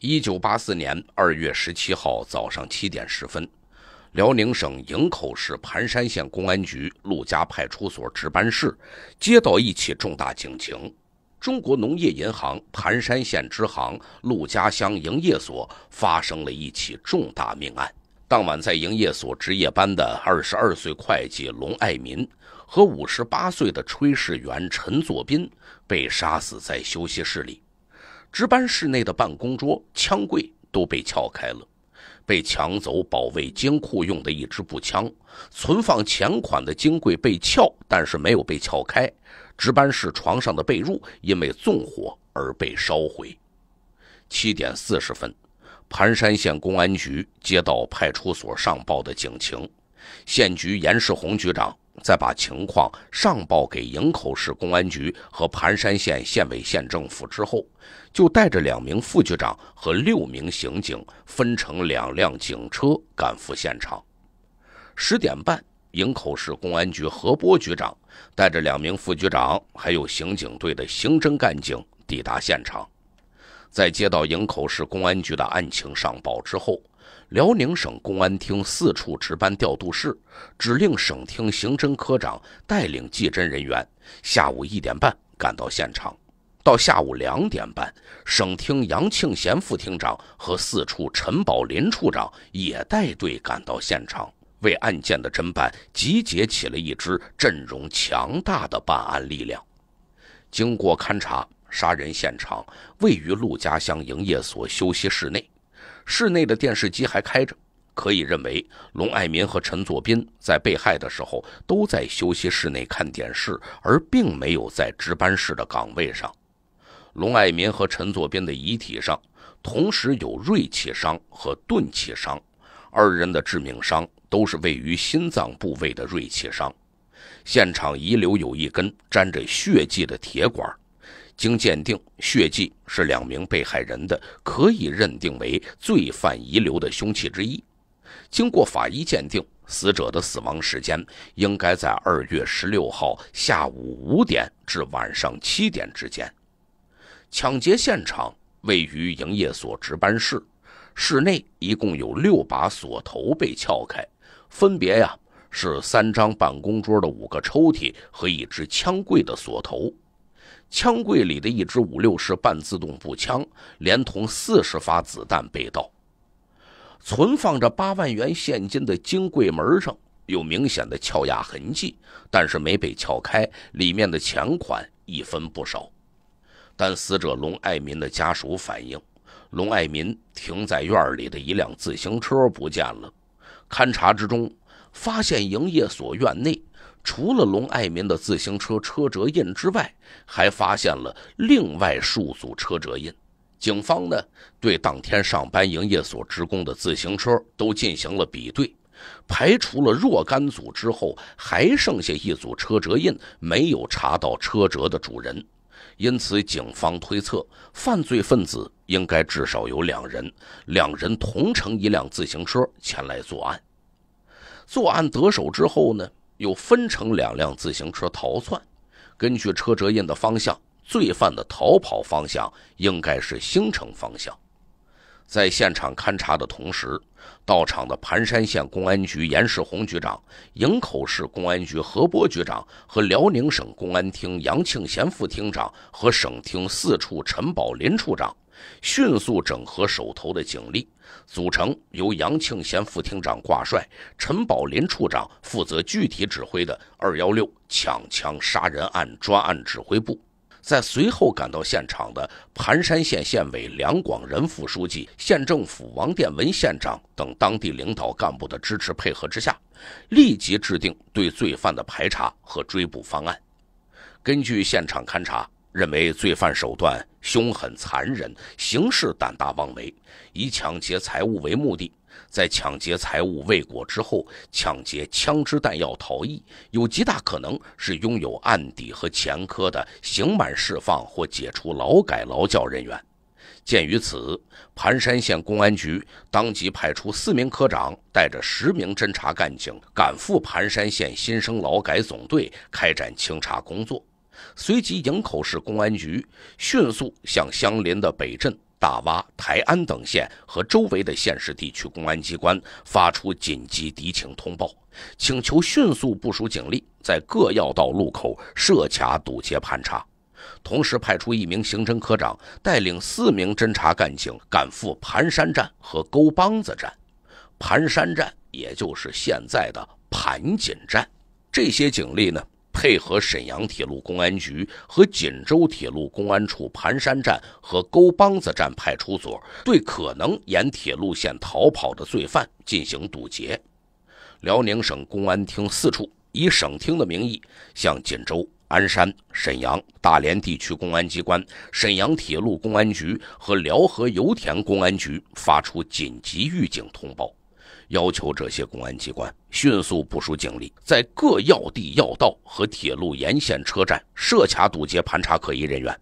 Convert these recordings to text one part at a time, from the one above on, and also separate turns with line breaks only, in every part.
一九八四年二月十七号早上七点十分，辽宁省营口市盘山县公安局陆家派出所值班室接到一起重大警情：中国农业银行盘山县支行陆家乡营业所发生了一起重大命案。当晚在营业所值夜班的二十二岁会计龙爱民和五十八岁的炊事员陈作斌被杀死在休息室里。值班室内的办公桌、枪柜都被撬开了，被抢走保卫金库用的一支步枪。存放钱款的金柜被撬，但是没有被撬开。值班室床上的被褥因为纵火而被烧毁。七点四十分，盘山县公安局接到派出所上报的警情，县局严世红局长。再把情况上报给营口市公安局和盘山县县委县政府之后，就带着两名副局长和六名刑警，分成两辆警车赶赴现场。十点半，营口市公安局何波局长带着两名副局长，还有刑警队的刑侦干警抵达现场。在接到营口市公安局的案情上报之后。辽宁省公安厅四处值班调度室指令省厅刑侦科长带领技侦人员，下午一点半赶到现场。到下午两点半，省厅杨庆贤副厅长和四处陈宝林处长也带队赶到现场，为案件的侦办集结起了一支阵容强大的办案力量。经过勘查，杀人现场位于陆家乡营业所休息室内。室内的电视机还开着，可以认为龙爱民和陈作斌在被害的时候都在休息室内看电视，而并没有在值班室的岗位上。龙爱民和陈作斌的遗体上同时有锐器伤和钝器伤，二人的致命伤都是位于心脏部位的锐器伤。现场遗留有一根沾着血迹的铁管。经鉴定，血迹是两名被害人的可以认定为罪犯遗留的凶器之一。经过法医鉴定，死者的死亡时间应该在二月十六号下午五点至晚上七点之间。抢劫现场位于营业所值班室，室内一共有六把锁头被撬开，分别呀是三张办公桌的五个抽屉和一只枪柜的锁头。枪柜里的一支五六式半自动步枪，连同四十发子弹被盗。存放着八万元现金的金柜门上有明显的撬压痕迹，但是没被撬开，里面的钱款一分不少。但死者龙爱民的家属反映，龙爱民停在院里的一辆自行车不见了。勘查之中，发现营业所院内。除了龙爱民的自行车车辙印之外，还发现了另外数组车辙印。警方呢，对当天上班营业所职工的自行车都进行了比对，排除了若干组之后，还剩下一组车辙印没有查到车辙的主人。因此，警方推测犯罪分子应该至少有两人，两人同乘一辆自行车前来作案。作案得手之后呢？又分成两辆自行车逃窜，根据车辙印的方向，罪犯的逃跑方向应该是兴城方向。在现场勘查的同时，到场的盘山县公安局严世宏局长、营口市公安局何波局长和辽宁省公安厅杨庆贤副厅长和省厅四处陈宝林处长。迅速整合手头的警力，组成由杨庆贤副厅长挂帅、陈宝林处长负责具体指挥的“二幺六抢枪杀人案”专案指挥部。在随后赶到现场的盘山县县委梁广仁副书记、县政府王殿文县长等当地领导干部的支持配合之下，立即制定对罪犯的排查和追捕方案。根据现场勘查。认为罪犯手段凶狠残忍，行事胆大妄为，以抢劫财物为目的，在抢劫财物未果之后，抢劫枪支弹药逃逸，有极大可能是拥有案底和前科的刑满释放或解除劳改劳教人员。鉴于此，盘山县公安局当即派出四名科长，带着十名侦查干警，赶赴盘山县新生劳改总队开展清查工作。随即，营口市公安局迅速向相邻的北镇、大洼、台安等县和周围的县市地区公安机关发出紧急敌情通报，请求迅速部署警力，在各要道路口设卡堵截盘查，同时派出一名刑侦科长带领四名侦查干警赶赴盘山站和沟帮子站。盘山站，也就是现在的盘锦站，这些警力呢？配合沈阳铁路公安局和锦州铁路公安处盘山站和沟帮子站派出所，对可能沿铁路线逃跑的罪犯进行堵截。辽宁省公安厅四处以省厅的名义，向锦州、鞍山、沈阳、大连地区公安机关、沈阳铁路公安局和辽河油田公安局发出紧急预警通报。要求这些公安机关迅速部署警力，在各要地、要道和铁路沿线车站设卡堵截、盘查可疑人员，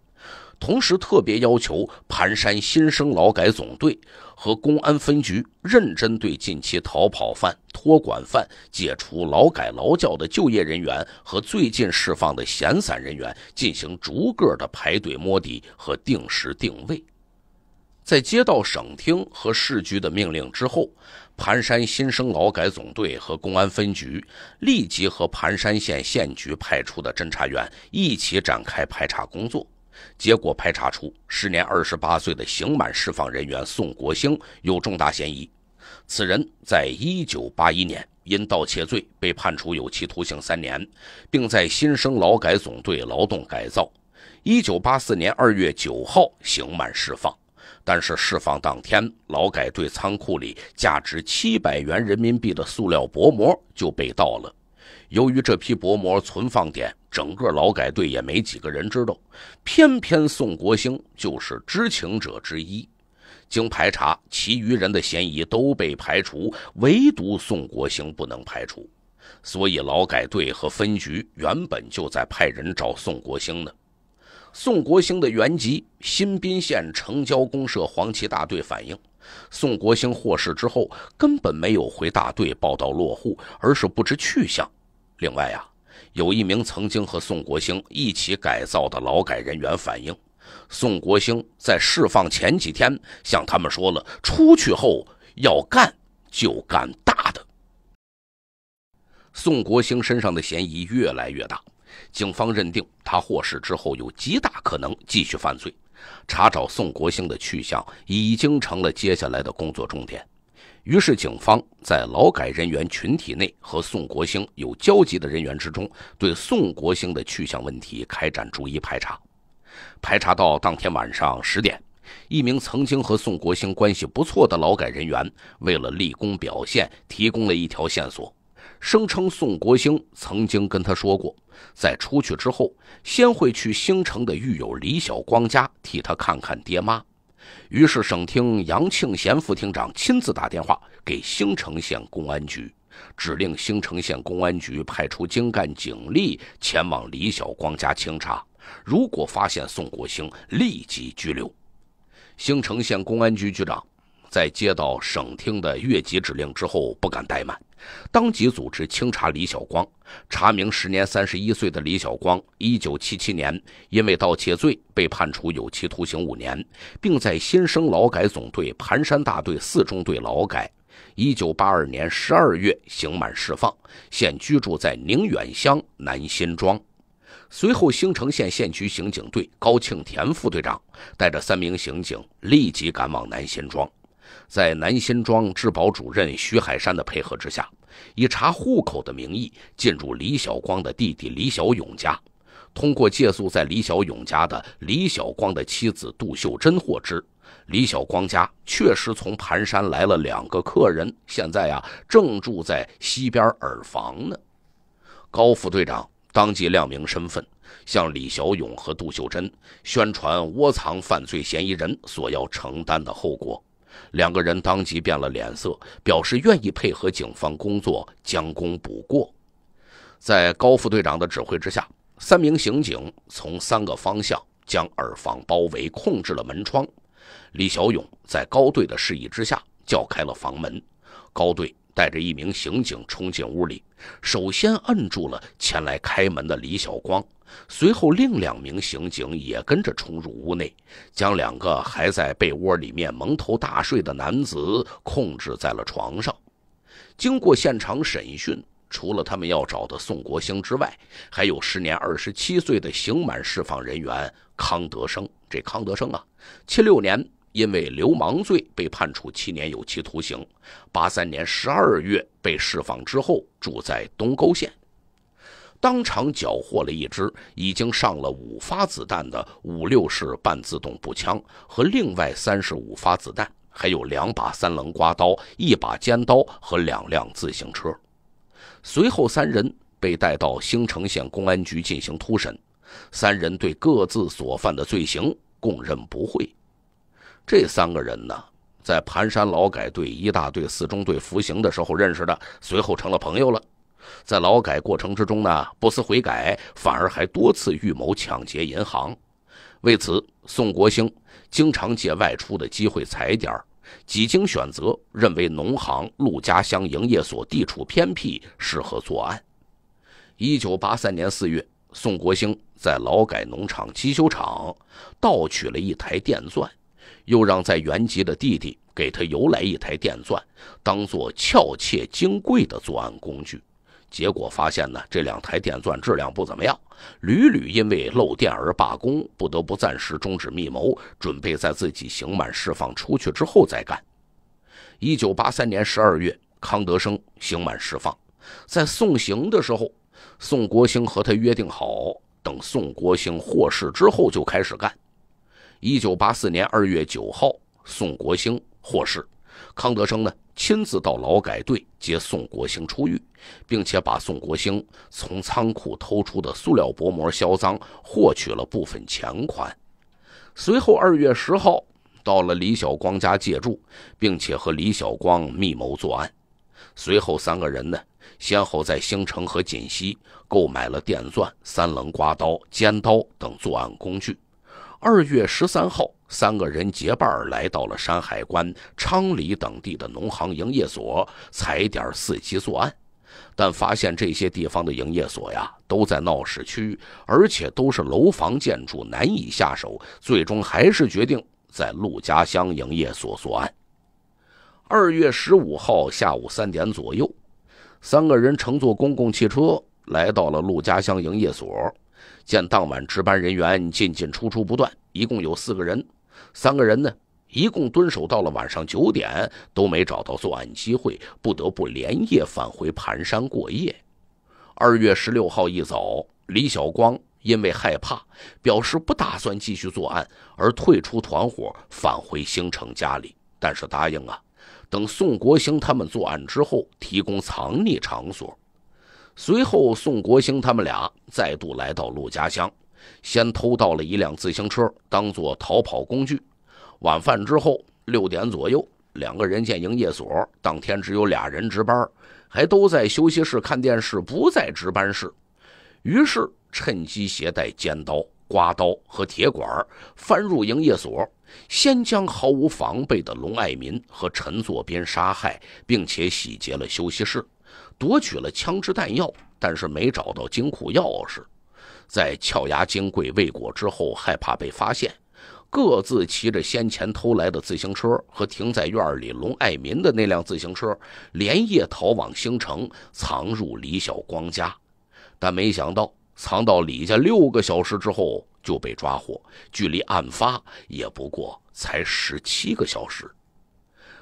同时特别要求盘山新生劳改总队和公安分局认真对近期逃跑犯、托管犯、解除劳改劳教的就业人员和最近释放的闲散人员进行逐个的排队摸底和定时定位。在接到省厅和市局的命令之后。盘山新生劳改总队和公安分局立即和盘山县县局派出的侦查员一起展开排查工作，结果排查出时年二十八岁的刑满释放人员宋国兴有重大嫌疑。此人在一九八一年因盗窃罪被判处有期徒刑三年，并在新生劳改总队劳动改造。一九八四年二月九号刑满释放。但是释放当天，劳改队仓库里价值七百元人民币的塑料薄膜就被盗了。由于这批薄膜存放点整个劳改队也没几个人知道，偏偏宋国兴就是知情者之一。经排查，其余人的嫌疑都被排除，唯独宋国兴不能排除。所以，劳改队和分局原本就在派人找宋国兴呢。宋国兴的原籍新宾县城郊公社黄旗大队反映，宋国兴获释之后根本没有回大队报道落户，而是不知去向。另外呀，有一名曾经和宋国兴一起改造的劳改人员反映，宋国兴在释放前几天向他们说了，出去后要干就干大的。宋国兴身上的嫌疑越来越大。警方认定他获释之后有极大可能继续犯罪，查找宋国兴的去向已经成了接下来的工作重点。于是，警方在劳改人员群体内和宋国兴有交集的人员之中，对宋国兴的去向问题开展逐一排查。排查到当天晚上十点，一名曾经和宋国兴关系不错的劳改人员，为了立功表现，提供了一条线索。声称宋国兴曾经跟他说过，在出去之后，先会去兴城的狱友李小光家替他看看爹妈。于是，省厅杨庆贤副厅长亲自打电话给兴城县公安局，指令兴城县公安局派出精干警力前往李小光家清查，如果发现宋国兴，立即拘留。兴城县公安局局长。在接到省厅的越级指令之后，不敢怠慢，当即组织清查李小光，查明时年三十一岁的李小光，一九七七年因为盗窃罪被判处有期徒刑五年，并在新生劳改总队盘山大队四中队劳改，一九八二年十二月刑满释放，现居住在宁远乡南新庄。随后，兴城县县局刑警队高庆田副队长带着三名刑警立即赶往南新庄。在南新庄治保主任徐海山的配合之下，以查户口的名义进入李小光的弟弟李小勇家，通过借宿在李小勇家的李小光的妻子杜秀珍获知，李小光家确实从盘山来了两个客人，现在呀正住在西边耳房呢。高副队长当即亮明身份，向李小勇和杜秀珍宣传窝藏犯罪嫌疑人所要承担的后果。两个人当即变了脸色，表示愿意配合警方工作，将功补过。在高副队长的指挥之下，三名刑警从三个方向将耳房包围，控制了门窗。李小勇在高队的示意之下，叫开了房门。高队带着一名刑警冲进屋里，首先摁住了前来开门的李小光。随后，另两名刑警也跟着冲入屋内，将两个还在被窝里面蒙头大睡的男子控制在了床上。经过现场审讯，除了他们要找的宋国兴之外，还有时年二十七岁的刑满释放人员康德生。这康德生啊，七六年因为流氓罪被判处七年有期徒刑，八三年十二月被释放之后，住在东沟县。当场缴获了一支已经上了五发子弹的五六式半自动步枪和另外三十五发子弹，还有两把三棱刮刀、一把尖刀和两辆自行车。随后，三人被带到兴城县公安局进行突审，三人对各自所犯的罪行供认不讳。这三个人呢，在盘山劳改队一大队四中队服刑的时候认识的，随后成了朋友了。在劳改过程之中呢，不思悔改，反而还多次预谋抢劫银行。为此，宋国兴经常借外出的机会踩点儿，几经选择，认为农行陆家乡营业所地处偏僻，适合作案。1983年4月，宋国兴在劳改农场机修厂盗取了一台电钻，又让在原籍的弟弟给他邮来一台电钻，当做撬窃金柜的作案工具。结果发现呢，这两台电钻质量不怎么样，屡屡因为漏电而罢工，不得不暂时终止密谋，准备在自己刑满释放出去之后再干。一九八三年十二月，康德生刑满释放，在送行的时候，宋国兴和他约定好，等宋国兴获释之后就开始干。一九八四年二月九号，宋国兴获释，康德生呢？亲自到劳改队接宋国兴出狱，并且把宋国兴从仓库偷出的塑料薄膜销赃，获取了部分钱款。随后，二月十号到了李晓光家借住，并且和李晓光密谋作案。随后，三个人呢先后在兴城和锦溪购买了电钻、三棱刮刀、尖刀等作案工具。二月十三号。三个人结伴来到了山海关、昌黎等地的农行营业所踩点，伺机作案，但发现这些地方的营业所呀都在闹市区，而且都是楼房建筑，难以下手。最终还是决定在陆家乡营业所作案。二月十五号下午三点左右，三个人乘坐公共汽车来到了陆家乡营业所，见当晚值班人员进进出出不断，一共有四个人。三个人呢，一共蹲守到了晚上九点，都没找到作案机会，不得不连夜返回盘山过夜。二月十六号一早，李小光因为害怕，表示不打算继续作案，而退出团伙，返回兴城家里。但是答应啊，等宋国兴他们作案之后，提供藏匿场所。随后，宋国兴他们俩再度来到陆家乡。先偷到了一辆自行车，当做逃跑工具。晚饭之后，六点左右，两个人见营业所。当天只有俩人值班，还都在休息室看电视，不在值班室。于是趁机携带尖刀、刮刀和铁管翻入营业所，先将毫无防备的龙爱民和陈作斌杀害，并且洗劫了休息室，夺取了枪支弹药，但是没找到金库钥匙。在撬牙金贵未果之后，害怕被发现，各自骑着先前偷来的自行车和停在院里龙爱民的那辆自行车，连夜逃往兴城，藏入李小光家。但没想到，藏到李家六个小时之后就被抓获，距离案发也不过才十七个小时。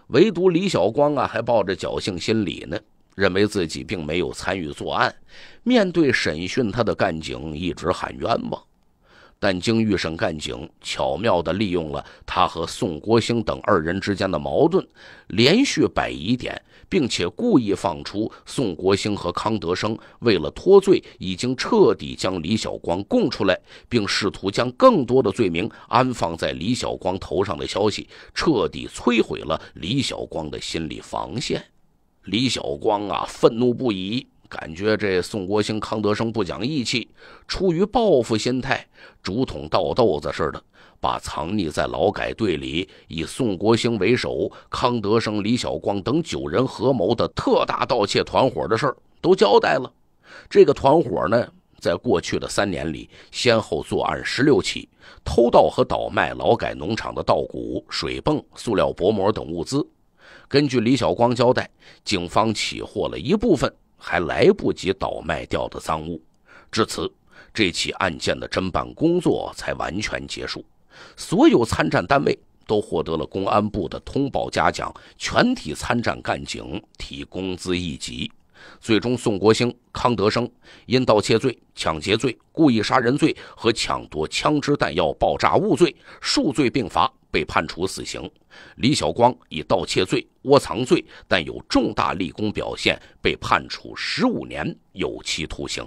唯独李小光啊，还抱着侥幸心理呢。认为自己并没有参与作案，面对审讯他的干警，一直喊冤枉。但经预审干警巧妙地利用了他和宋国兴等二人之间的矛盾，连续摆疑点，并且故意放出宋国兴和康德生为了脱罪，已经彻底将李晓光供出来，并试图将更多的罪名安放在李晓光头上的消息，彻底摧毁了李晓光的心理防线。李小光啊，愤怒不已，感觉这宋国兴、康德生不讲义气。出于报复心态，竹筒倒豆子似的，把藏匿在劳改队里以宋国兴为首、康德生、李小光等九人合谋的特大盗窃团伙的事都交代了。这个团伙呢，在过去的三年里，先后作案十六起，偷盗和倒卖劳改农场的稻谷、水泵、塑料薄膜等物资。根据李晓光交代，警方起获了一部分还来不及倒卖掉的赃物。至此，这起案件的侦办工作才完全结束。所有参战单位都获得了公安部的通报嘉奖，全体参战干警提工资一级。最终，宋国兴、康德生因盗窃罪、抢劫罪、故意杀人罪和抢夺枪支弹药爆炸物罪，数罪并罚。被判处死刑，李晓光以盗窃罪、窝藏罪，但有重大立功表现，被判处十五年有期徒刑。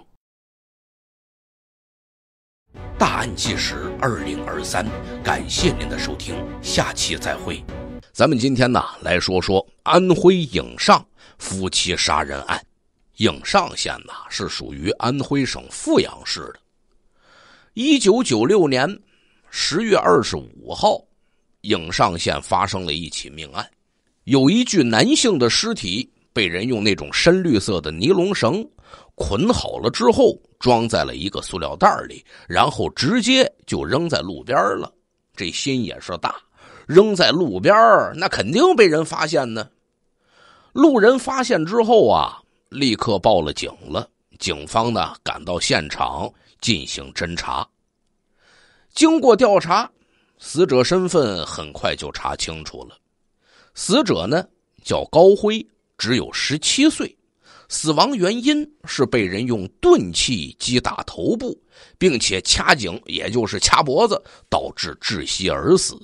大案纪实二零二三，感谢您的收听，下期再会。咱们今天呢来说说安徽颍上夫妻杀人案。颍上县呢是属于安徽省阜阳市的。一九九六年十月二十五号。颍上县发生了一起命案，有一具男性的尸体被人用那种深绿色的尼龙绳捆好了之后，装在了一个塑料袋里，然后直接就扔在路边了。这心也是大，扔在路边那肯定被人发现呢。路人发现之后啊，立刻报了警了。警方呢，赶到现场进行侦查。经过调查。死者身份很快就查清楚了，死者呢叫高辉，只有十七岁，死亡原因是被人用钝器击打头部，并且掐颈，也就是掐脖子，导致窒息而死。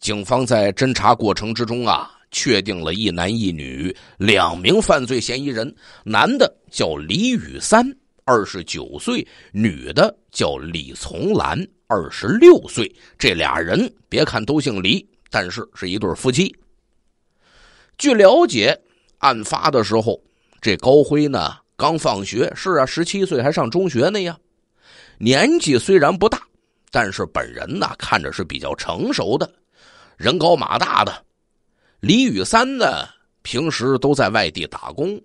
警方在侦查过程之中啊，确定了一男一女两名犯罪嫌疑人，男的叫李雨三。二十九岁，女的叫李从兰；二十六岁，这俩人别看都姓李，但是是一对夫妻。据了解，案发的时候，这高辉呢刚放学，是啊，十七岁还上中学呢呀。年纪虽然不大，但是本人呢看着是比较成熟的，人高马大的。李雨三呢平时都在外地打工，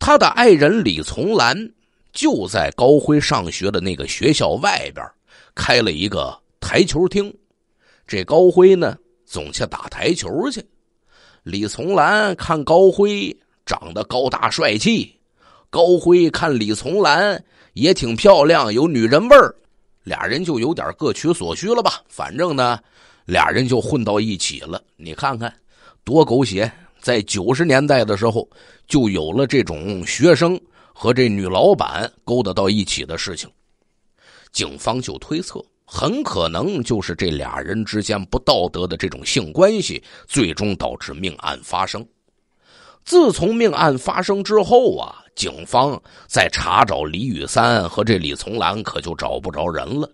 他的爱人李从兰。就在高辉上学的那个学校外边，开了一个台球厅。这高辉呢，总去打台球去。李从兰看高辉长得高大帅气，高辉看李从兰也挺漂亮，有女人味儿。俩人就有点各取所需了吧？反正呢，俩人就混到一起了。你看看，多狗血！在九十年代的时候，就有了这种学生。和这女老板勾搭到一起的事情，警方就推测，很可能就是这俩人之间不道德的这种性关系，最终导致命案发生。自从命案发生之后啊，警方在查找李雨三和这李从兰，可就找不着人了。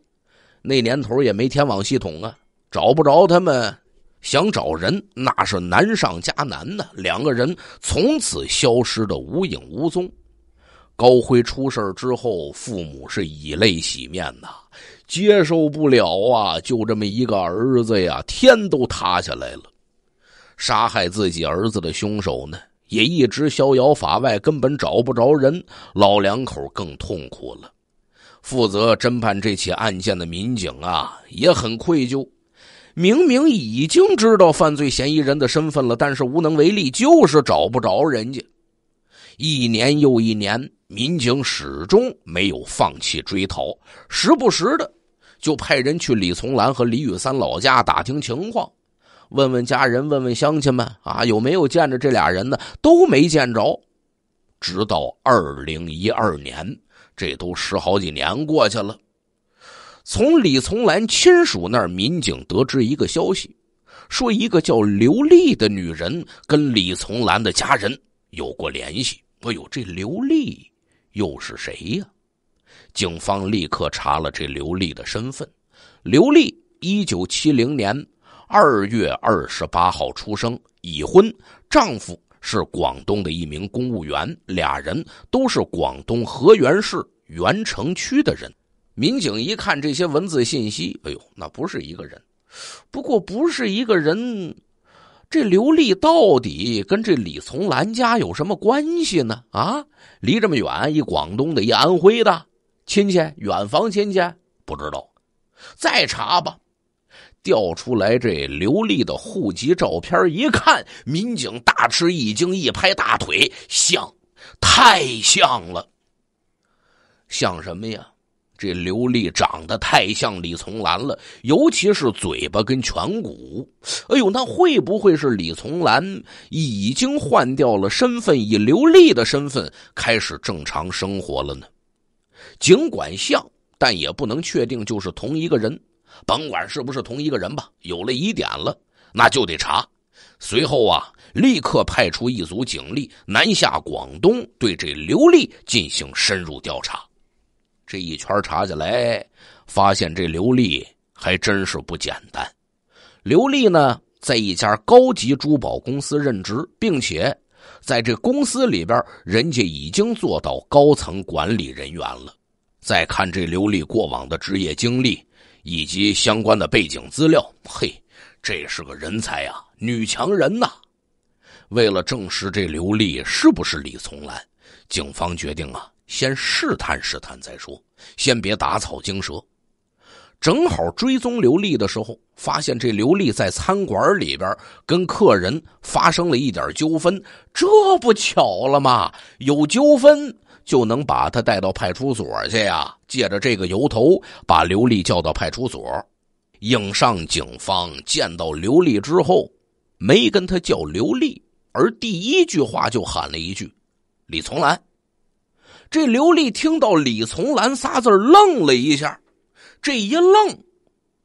那年头也没天网系统啊，找不着他们，想找人那是难上加难呢。两个人从此消失的无影无踪。高辉出事之后，父母是以泪洗面呐，接受不了啊！就这么一个儿子呀，天都塌下来了。杀害自己儿子的凶手呢，也一直逍遥法外，根本找不着人。老两口更痛苦了。负责侦办这起案件的民警啊，也很愧疚。明明已经知道犯罪嫌疑人的身份了，但是无能为力，就是找不着人家。一年又一年。民警始终没有放弃追逃，时不时的就派人去李从兰和李雨三老家打听情况，问问家人，问问乡亲们啊，有没有见着这俩人呢？都没见着。直到二零一二年，这都十好几年过去了。从李从兰亲属那儿，民警得知一个消息，说一个叫刘丽的女人跟李从兰的家人有过联系。哎呦，这刘丽！又是谁呀？警方立刻查了这刘丽的身份。刘丽，一九七零年二月二十八号出生，已婚，丈夫是广东的一名公务员，俩人都是广东河源市源城区的人。民警一看这些文字信息，哎呦，那不是一个人。不过不是一个人。这刘丽到底跟这李从兰家有什么关系呢？啊，离这么远，一广东的，一安徽的亲戚，远房亲戚不知道。再查吧，调出来这刘丽的户籍照片一看，民警大吃一惊，一拍大腿，像，太像了。像什么呀？这刘丽长得太像李从兰了，尤其是嘴巴跟颧骨。哎呦，那会不会是李从兰已经换掉了身份，以刘丽的身份开始正常生活了呢？尽管像，但也不能确定就是同一个人。甭管是不是同一个人吧，有了疑点了，那就得查。随后啊，立刻派出一组警力南下广东，对这刘丽进行深入调查。这一圈查下来，发现这刘丽还真是不简单。刘丽呢，在一家高级珠宝公司任职，并且在这公司里边，人家已经做到高层管理人员了。再看这刘丽过往的职业经历以及相关的背景资料，嘿，这是个人才啊，女强人呐！为了证实这刘丽是不是李从兰，警方决定啊。先试探试探再说，先别打草惊蛇。正好追踪刘丽的时候，发现这刘丽在餐馆里边跟客人发生了一点纠纷，这不巧了吗？有纠纷就能把他带到派出所去呀。借着这个由头，把刘丽叫到派出所。颍上警方见到刘丽之后，没跟他叫刘丽，而第一句话就喊了一句：“李从兰。”这刘丽听到“李从兰”仨字愣了一下，这一愣，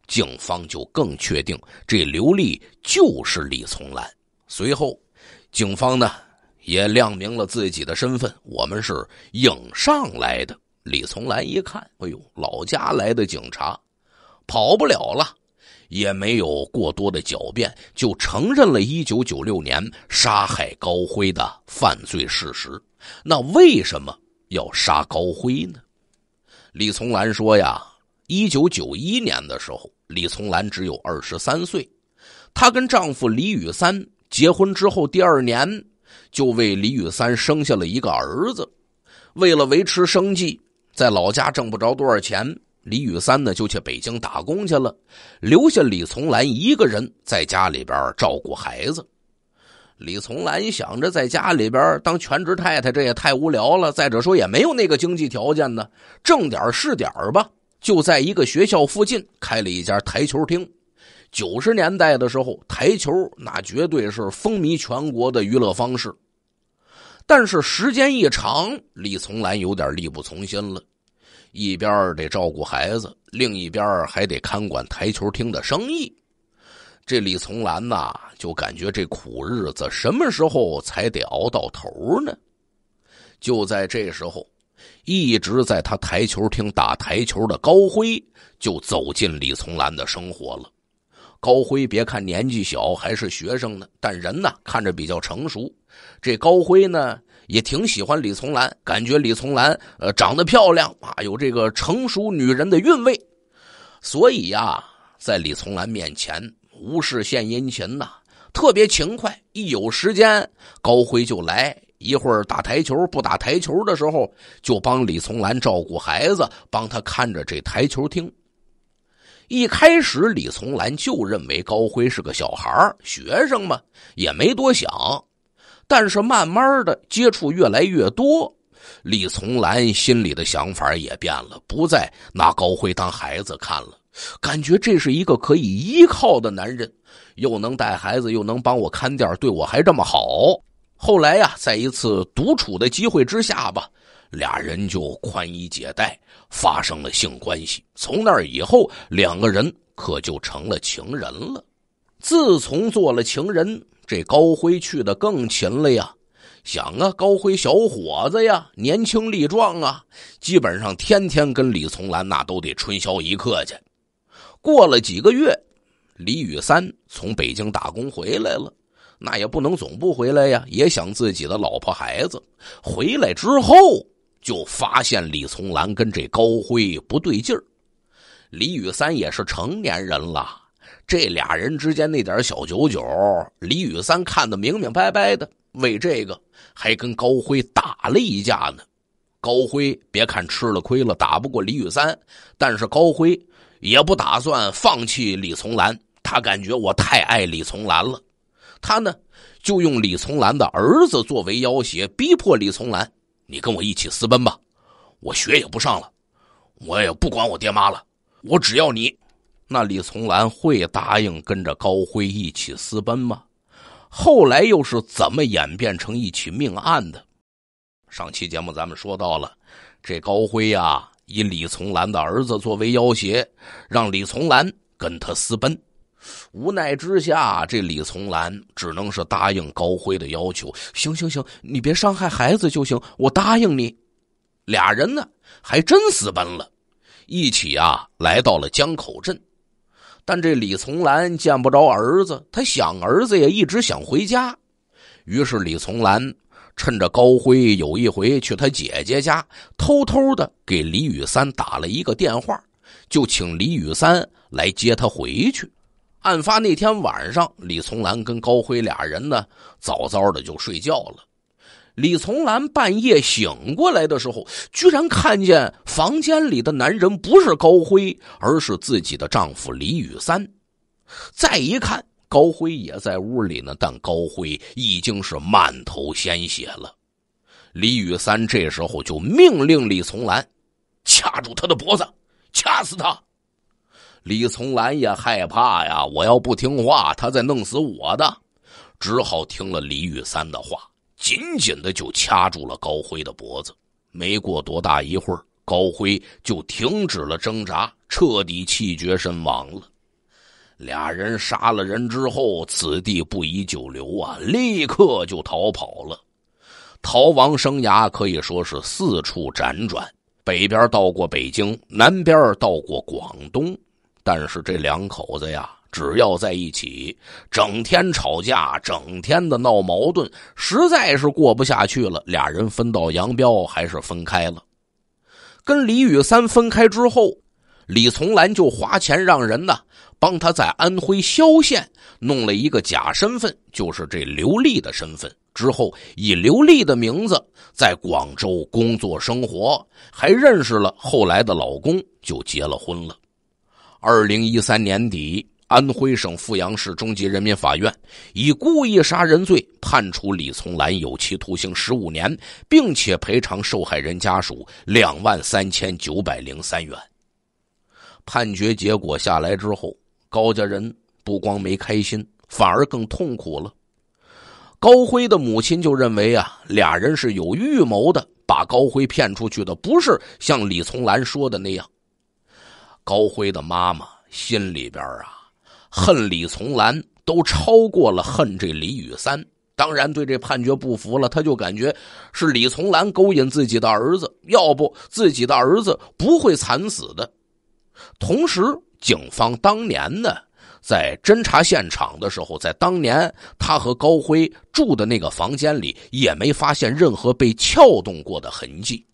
警方就更确定这刘丽就是李从兰。随后，警方呢也亮明了自己的身份：“我们是影上来的。”李从兰一看，“哎呦，老家来的警察，跑不了了。”也没有过多的狡辩，就承认了1996年杀害高辉的犯罪事实。那为什么？要杀高辉呢？李从兰说：“呀，一九九一年的时候，李从兰只有二十三岁，她跟丈夫李雨三结婚之后，第二年就为李雨三生下了一个儿子。为了维持生计，在老家挣不着多少钱，李雨三呢就去北京打工去了，留下李从兰一个人在家里边照顾孩子。”李从兰想着在家里边当全职太太，这也太无聊了。再者说，也没有那个经济条件呢，挣点是点吧。就在一个学校附近开了一家台球厅。九十年代的时候，台球那绝对是风靡全国的娱乐方式。但是时间一长，李从兰有点力不从心了，一边得照顾孩子，另一边还得看管台球厅的生意。这李从兰呐，就感觉这苦日子什么时候才得熬到头呢？就在这时候，一直在他台球厅打台球的高辉就走进李从兰的生活了。高辉别看年纪小，还是学生呢，但人呢看着比较成熟。这高辉呢也挺喜欢李从兰，感觉李从兰呃长得漂亮啊，有这个成熟女人的韵味，所以呀，在李从兰面前。无事献殷勤呐，特别勤快。一有时间，高辉就来一会儿打台球，不打台球的时候就帮李从兰照顾孩子，帮他看着这台球厅。一开始，李从兰就认为高辉是个小孩学生嘛，也没多想。但是慢慢的接触越来越多，李从兰心里的想法也变了，不再拿高辉当孩子看了。感觉这是一个可以依靠的男人，又能带孩子，又能帮我看店，对我还这么好。后来呀，在一次独处的机会之下吧，俩人就宽衣解带，发生了性关系。从那以后，两个人可就成了情人了。自从做了情人，这高辉去的更勤了呀。想啊，高辉小伙子呀，年轻力壮啊，基本上天天跟李从兰那都得春宵一刻去。过了几个月，李雨三从北京打工回来了，那也不能总不回来呀，也想自己的老婆孩子。回来之后就发现李从兰跟这高辉不对劲儿。李雨三也是成年人了，这俩人之间那点小九九，李雨三看得明明白白的。为这个还跟高辉打了一架呢。高辉别看吃了亏了，打不过李雨三，但是高辉。也不打算放弃李从兰，他感觉我太爱李从兰了，他呢就用李从兰的儿子作为要挟，逼迫李从兰，你跟我一起私奔吧，我学也不上了，我也不管我爹妈了，我只要你。那李从兰会答应跟着高辉一起私奔吗？后来又是怎么演变成一起命案的？上期节目咱们说到了，这高辉呀。以李从兰的儿子作为要挟，让李从兰跟他私奔。无奈之下，这李从兰只能是答应高辉的要求。行行行，你别伤害孩子就行，我答应你。俩人呢，还真私奔了，一起啊来到了江口镇。但这李从兰见不着儿子，他想儿子也一直想回家，于是李从兰。趁着高辉有一回去他姐姐家，偷偷的给李雨三打了一个电话，就请李雨三来接他回去。案发那天晚上，李从兰跟高辉俩人呢，早早的就睡觉了。李从兰半夜醒过来的时候，居然看见房间里的男人不是高辉，而是自己的丈夫李雨三。再一看。高辉也在屋里呢，但高辉已经是满头鲜血了。李雨三这时候就命令李从兰，掐住他的脖子，掐死他。李从兰也害怕呀，我要不听话，他再弄死我的，只好听了李雨三的话，紧紧的就掐住了高辉的脖子。没过多大一会儿，高辉就停止了挣扎，彻底气绝身亡了。俩人杀了人之后，此地不宜久留啊！立刻就逃跑了。逃亡生涯可以说是四处辗转，北边到过北京，南边到过广东。但是这两口子呀，只要在一起，整天吵架，整天的闹矛盾，实在是过不下去了。俩人分道扬镳，还是分开了。跟李雨三分开之后。李从兰就花钱让人呢帮他在安徽萧县弄了一个假身份，就是这刘丽的身份。之后以刘丽的名字在广州工作生活，还认识了后来的老公，就结了婚了。二零一三年底，安徽省阜阳市中级人民法院以故意杀人罪判处李从兰有期徒刑十五年，并且赔偿受害人家属两万三千九百零三元。判决结果下来之后，高家人不光没开心，反而更痛苦了。高辉的母亲就认为啊，俩人是有预谋的，把高辉骗出去的，不是像李从兰说的那样。高辉的妈妈心里边啊，恨李从兰都超过了恨这李雨三，当然对这判决不服了。他就感觉是李从兰勾引自己的儿子，要不自己的儿子不会惨死的。同时，警方当年呢，在侦查现场的时候，在当年她和高辉住的那个房间里，也没发现任何被撬动过的痕迹。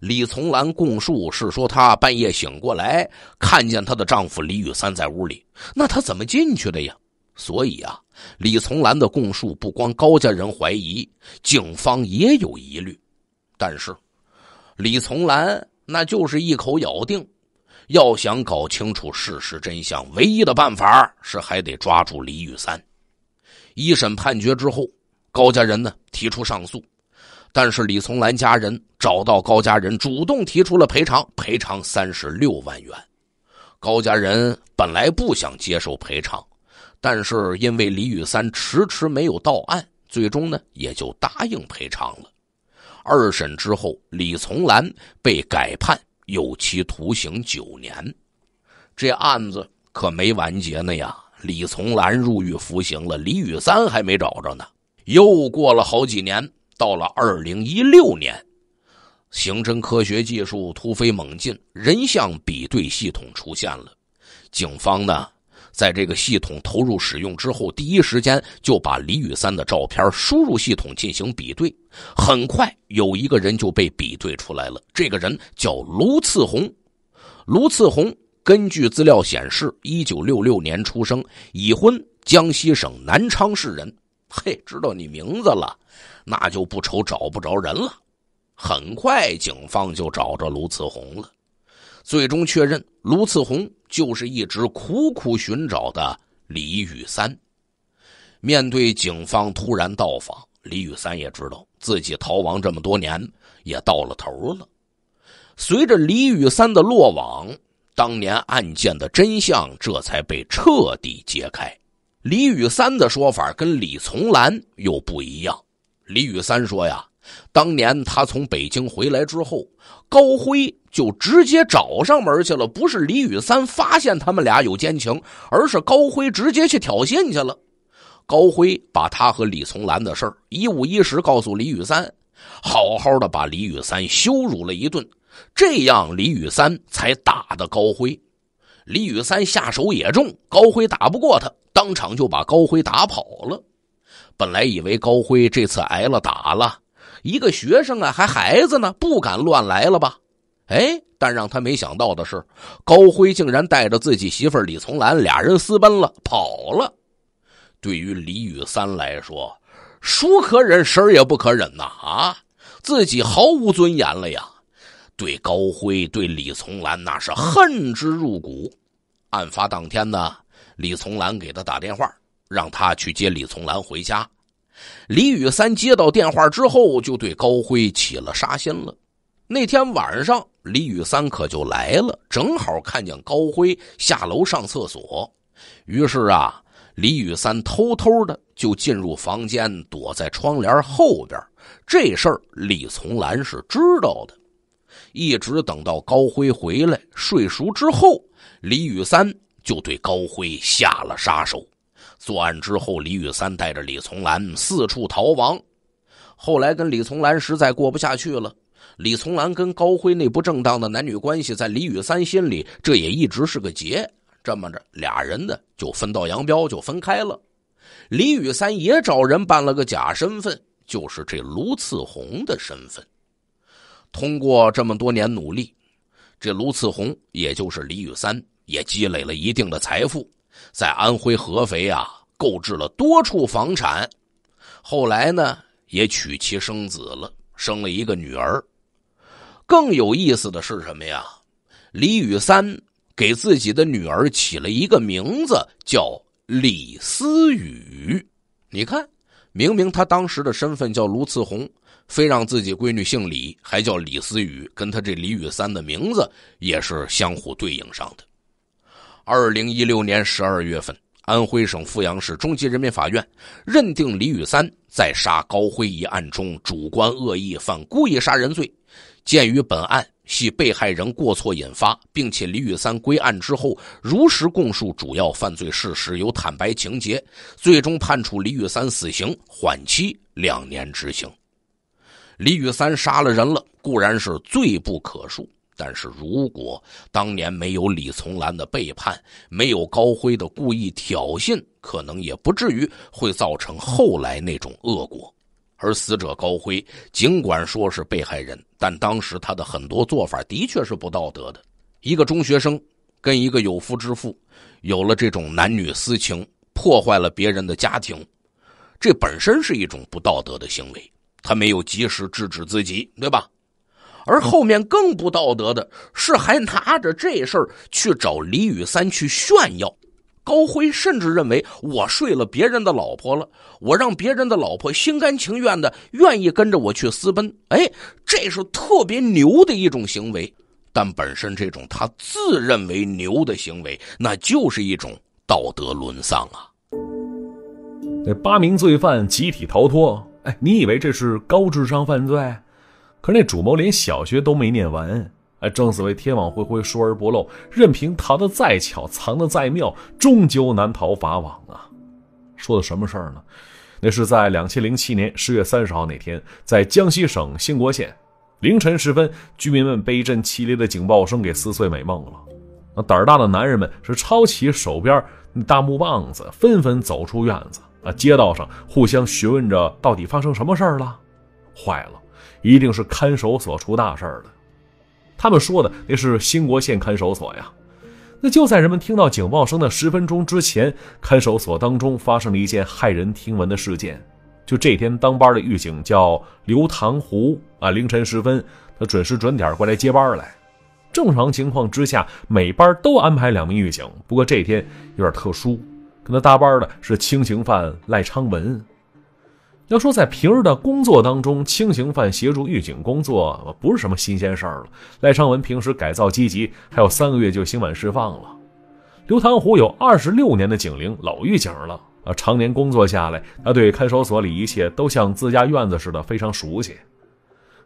李从兰供述是说，她半夜醒过来，看见她的丈夫李雨三在屋里，那她怎么进去的呀？所以啊，李从兰的供述不光高家人怀疑，警方也有疑虑。但是，李从兰那就是一口咬定。要想搞清楚事实真相，唯一的办法是还得抓住李雨三。一审判决之后，高家人呢提出上诉，但是李从兰家人找到高家人，主动提出了赔偿，赔偿三十六万元。高家人本来不想接受赔偿，但是因为李雨三迟迟没有到案，最终呢也就答应赔偿了。二审之后，李从兰被改判。有期徒刑九年，这案子可没完结呢呀！李从兰入狱服刑了，李雨三还没找着呢。又过了好几年，到了二零一六年，刑侦科学技术突飞猛进，人像比对系统出现了，警方呢？在这个系统投入使用之后，第一时间就把李雨三的照片输入系统进行比对，很快有一个人就被比对出来了。这个人叫卢次红，卢次红根据资料显示，一九六六年出生，已婚，江西省南昌市人。嘿，知道你名字了，那就不愁找不着人了。很快，警方就找着卢次红了，最终确认卢次红。就是一直苦苦寻找的李雨三，面对警方突然到访，李雨三也知道自己逃亡这么多年也到了头了。随着李雨三的落网，当年案件的真相这才被彻底揭开。李雨三的说法跟李从兰又不一样。李雨三说：“呀。”当年他从北京回来之后，高辉就直接找上门去了。不是李雨三发现他们俩有奸情，而是高辉直接去挑衅去了。高辉把他和李从兰的事儿一五一十告诉李雨三，好好的把李雨三羞辱了一顿。这样李雨三才打的高辉。李雨三下手也重，高辉打不过他，当场就把高辉打跑了。本来以为高辉这次挨了打了。一个学生啊，还孩子呢，不敢乱来了吧？哎，但让他没想到的是，高辉竟然带着自己媳妇李丛兰俩人私奔了，跑了。对于李雨三来说，叔可忍，婶也不可忍呐！啊，自己毫无尊严了呀！对高辉，对李丛兰，那是恨之入骨。案发当天呢，李丛兰给他打电话，让他去接李丛兰回家。李雨三接到电话之后，就对高辉起了杀心了。那天晚上，李雨三可就来了，正好看见高辉下楼上厕所。于是啊，李雨三偷偷的就进入房间，躲在窗帘后边。这事儿李从兰是知道的。一直等到高辉回来睡熟之后，李雨三就对高辉下了杀手。作案之后，李雨三带着李从兰四处逃亡，后来跟李从兰实在过不下去了。李从兰跟高辉那不正当的男女关系，在李雨三心里，这也一直是个结。这么着，俩人呢就分道扬镳，就分开了。李雨三也找人办了个假身份，就是这卢次红的身份。通过这么多年努力，这卢次红，也就是李雨三，也积累了一定的财富。在安徽合肥啊，购置了多处房产，后来呢也娶妻生子了，生了一个女儿。更有意思的是什么呀？李雨三给自己的女儿起了一个名字，叫李思雨。你看，明明他当时的身份叫卢次红，非让自己闺女姓李，还叫李思雨，跟他这李雨三的名字也是相互对应上的。二零一六年十二月份，安徽省阜阳市中级人民法院认定李雨三在杀高辉一案中主观恶意犯故意杀人罪。鉴于本案系被害人过错引发，并且李雨三归案之后如实供述主要犯罪事实，有坦白情节，最终判处李雨三死刑缓期两年执行。李雨三杀了人了，固然是罪不可恕。但是，如果当年没有李从兰的背叛，没有高辉的故意挑衅，可能也不至于会造成后来那种恶果。而死者高辉，尽管说是被害人，但当时他的很多做法的确是不道德的。一个中学生跟一个有夫之妇有了这种男女私情，破坏了别人的家庭，这本身是一种不道德的行为。他没有及时制止自己，对吧？而后面更不道德的是，还拿着这事儿去找李雨三去炫耀。高辉甚至认为，我睡了别人的老婆了，我让别人的老婆心甘情愿的愿意跟着我去私奔，哎，这是特别牛的一种行为。但本身这种他自认为牛的行为，那就是一种道德沦丧啊。
那八名罪犯集体逃脱，哎，你以为这是高智商犯罪？可是那主谋连小学都没念完，哎，正所谓天网恢恢，疏而不漏。任凭逃的再巧，藏的再妙，终究难逃法网啊！说的什么事儿呢？那是在两千零七年十月三十号那天，在江西省兴国县凌晨时分，居民们被一阵凄厉的警报声给撕碎美梦了。那胆儿大的男人们是抄起手边那大木棒子，纷纷走出院子啊，街道上互相询问着到底发生什么事儿了。坏了！一定是看守所出大事儿了，他们说的那是兴国县看守所呀。那就在人们听到警报声的十分钟之前，看守所当中发生了一件骇人听闻的事件。就这天当班的狱警叫刘唐湖啊，凌晨时分他准时准点过来接班来。正常情况之下，每班都安排两名狱警，不过这天有点特殊，跟他搭班的是轻刑犯赖昌文。要说在平日的工作当中，轻刑犯协助狱警工作不是什么新鲜事儿了。赖昌文平时改造积极，还有三个月就刑满释放了。刘唐虎有二十六年的警龄，老狱警了啊，常年工作下来，他对看守所里一切都像自家院子似的，非常熟悉。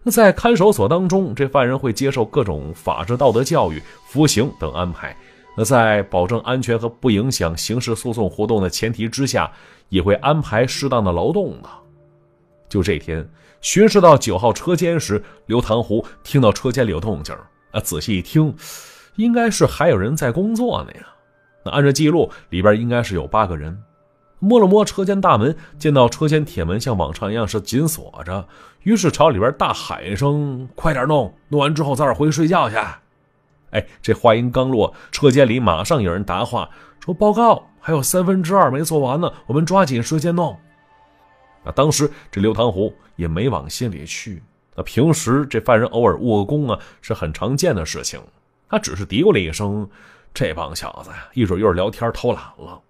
那在看守所当中，这犯人会接受各种法制道德教育、服刑等安排。那在保证安全和不影响刑事诉讼活动的前提之下，也会安排适当的劳动啊。就这天，巡视到九号车间时，刘唐湖听到车间里有动静啊，仔细一听，应该是还有人在工作呢呀。那按照记录里边应该是有八个人，摸了摸车间大门，见到车间铁门像往常一样是紧锁着，于是朝里边大喊一声：“快点弄，弄完之后早点回去睡觉去。”哎，这话音刚落，车间里马上有人答话，说：“报告，还有三分之二没做完呢，我们抓紧时间弄。”啊，当时这刘唐湖也没往心里去。那平时这犯人偶尔误个工啊，是很常见的事情。他只是嘀咕了一声：“这帮小子呀，一准又是聊天偷懒了。”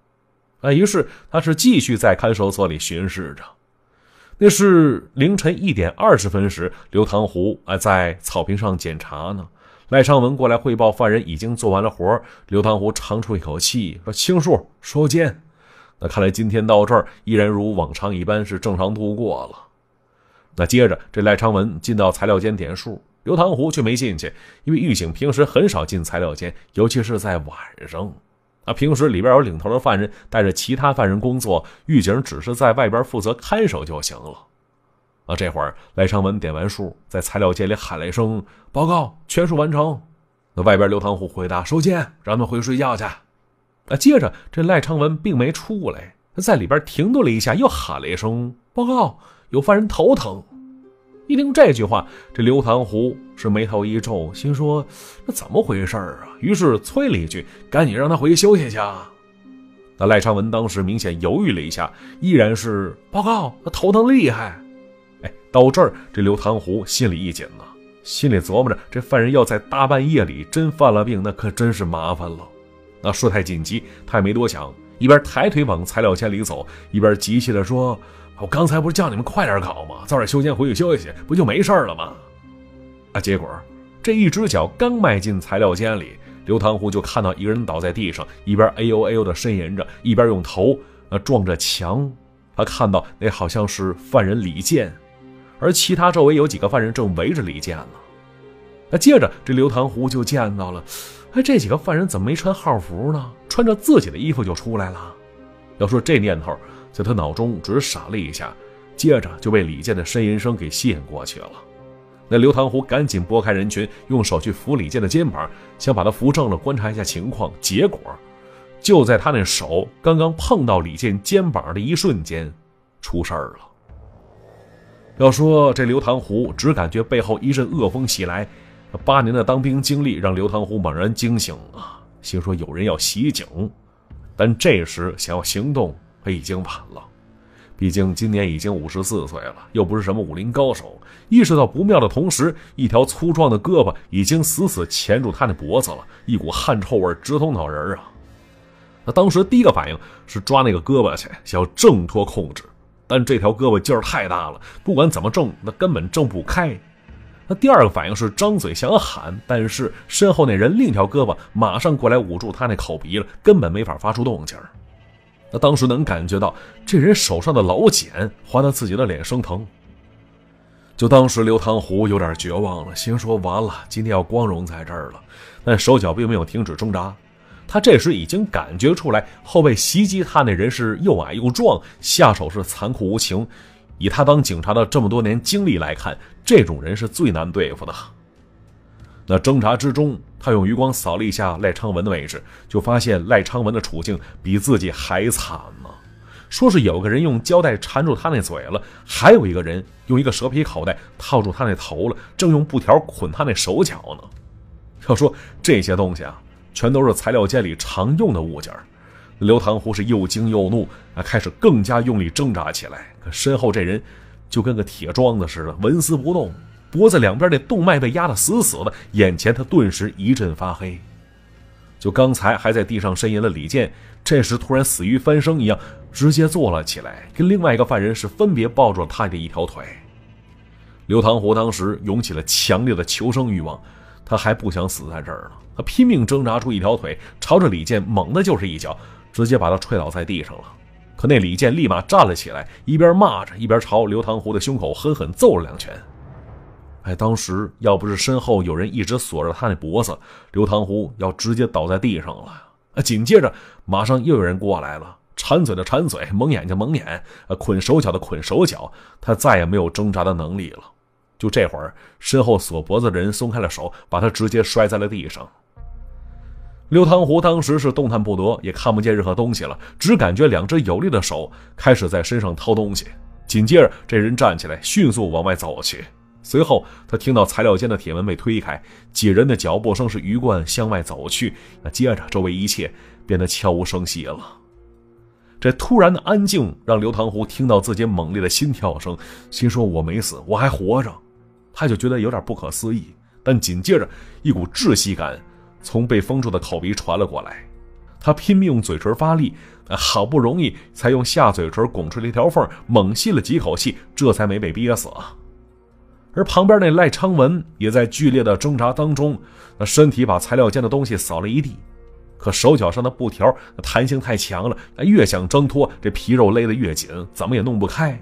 啊，于是他是继续在看守所里巡视着。那是凌晨一点二十分时，刘唐湖啊在草坪上检查呢。赖昌文过来汇报，犯人已经做完了活。刘唐湖长出一口气，说：“青树收监。”那看来今天到这儿依然如往常一般是正常度过了。那接着，这赖昌文进到材料间点数，刘唐湖却没进去，因为狱警平时很少进材料间，尤其是在晚上。啊，平时里边有领头的犯人带着其他犯人工作，狱警只是在外边负责看守就行了。啊，这会儿赖昌文点完数，在材料间里喊了一声：“报告，全数完成。”那外边刘唐虎回答：“收监，让他们回去睡觉去。”啊，接着这赖昌文并没出来，他在里边停顿了一下，又喊了一声：“报告，有犯人头疼。”一听这句话，这刘唐湖是眉头一皱，心说：“这怎么回事啊？”于是催了一句：“赶紧让他回去休息去。”那赖昌文当时明显犹豫了一下，依然是：“报告，他头疼厉害。”哎，到这儿，这刘唐湖心里一紧呐，心里琢磨着：这犯人要在大半夜里真犯了病，那可真是麻烦了。啊，说太紧急，他也没多想，一边抬腿往材料间里走，一边急切地说：“我刚才不是叫你们快点搞吗？早点修间回去休息，不就没事了吗？”啊，结果这一只脚刚迈进材料间里，刘唐湖就看到一个人倒在地上，一边哎呦哎呦的呻吟着，一边用头撞着墙。他看到那好像是犯人李健，而其他周围有几个犯人正围着李健呢。那接着这刘唐湖就见到了。哎，这几个犯人怎么没穿号服呢？穿着自己的衣服就出来了。要说这念头在他脑中只是闪了一下，接着就被李健的呻吟声给吸引过去了。那刘唐湖赶紧拨开人群，用手去扶李健的肩膀，想把他扶正了，观察一下情况。结果就在他那手刚刚碰到李健肩膀的一瞬间，出事儿了。要说这刘唐湖只感觉背后一阵恶风袭来。八年的当兵经历让刘唐虎猛然惊醒啊，心说有人要袭警，但这时想要行动，他已经晚了。毕竟今年已经五十四岁了，又不是什么武林高手。意识到不妙的同时，一条粗壮的胳膊已经死死钳住他的脖子了，一股汗臭味直捅脑仁啊！他当时第一个反应是抓那个胳膊去，想要挣脱控制，但这条胳膊劲儿太大了，不管怎么挣，那根本挣不开。他第二个反应是张嘴想喊，但是身后那人另一条胳膊马上过来捂住他那口鼻了，根本没法发出动静他那当时能感觉到这人手上的老茧划到自己的脸生疼。就当时刘唐湖有点绝望了，心说完了，今天要光荣在这儿了。但手脚并没有停止挣扎。他这时已经感觉出来，后背袭击他那人是又矮又壮，下手是残酷无情。以他当警察的这么多年经历来看，这种人是最难对付的。那挣扎之中，他用余光扫了一下赖昌文的位置，就发现赖昌文的处境比自己还惨呢。说是有个人用胶带缠住他那嘴了，还有一个人用一个蛇皮口袋套住他那头了，正用布条捆他那手脚呢。要说这些东西啊，全都是材料间里常用的物件刘唐湖是又惊又怒啊，开始更加用力挣扎起来。可身后这人就跟个铁桩子似的，纹丝不动。脖子两边的动脉被压得死死的，眼前他顿时一阵发黑。就刚才还在地上呻吟的李健，这时突然死鱼翻身一样，直接坐了起来，跟另外一个犯人是分别抱住了他的一条腿。刘唐湖当时涌起了强烈的求生欲望，他还不想死在这儿呢。他拼命挣扎出一条腿，朝着李健猛的就是一脚。直接把他踹倒在地上了，可那李健立马站了起来，一边骂着，一边朝刘唐湖的胸口狠狠揍了两拳。哎，当时要不是身后有人一直锁着他那脖子，刘唐湖要直接倒在地上了。啊，紧接着马上又有人过来了，馋嘴的馋嘴，蒙眼睛蒙眼，捆手脚的捆手脚，他再也没有挣扎的能力了。就这会儿，身后锁脖子的人松开了手，把他直接摔在了地上。刘唐湖当时是动弹不得，也看不见任何东西了，只感觉两只有力的手开始在身上掏东西。紧接着，这人站起来，迅速往外走去。随后，他听到材料间的铁门被推开，几人的脚步声是鱼贯向外走去。那接着，周围一切变得悄无声息了。这突然的安静让刘唐湖听到自己猛烈的心跳声，心说：“我没死，我还活着。”他就觉得有点不可思议。但紧接着，一股窒息感。从被封住的口鼻传了过来，他拼命用嘴唇发力，好不容易才用下嘴唇拱出了一条缝，猛吸了几口气，这才没被憋死。而旁边那赖昌文也在剧烈的挣扎当中，那身体把材料间的东西扫了一地，可手脚上的布条弹性太强了，越想挣脱，这皮肉勒得越紧，怎么也弄不开。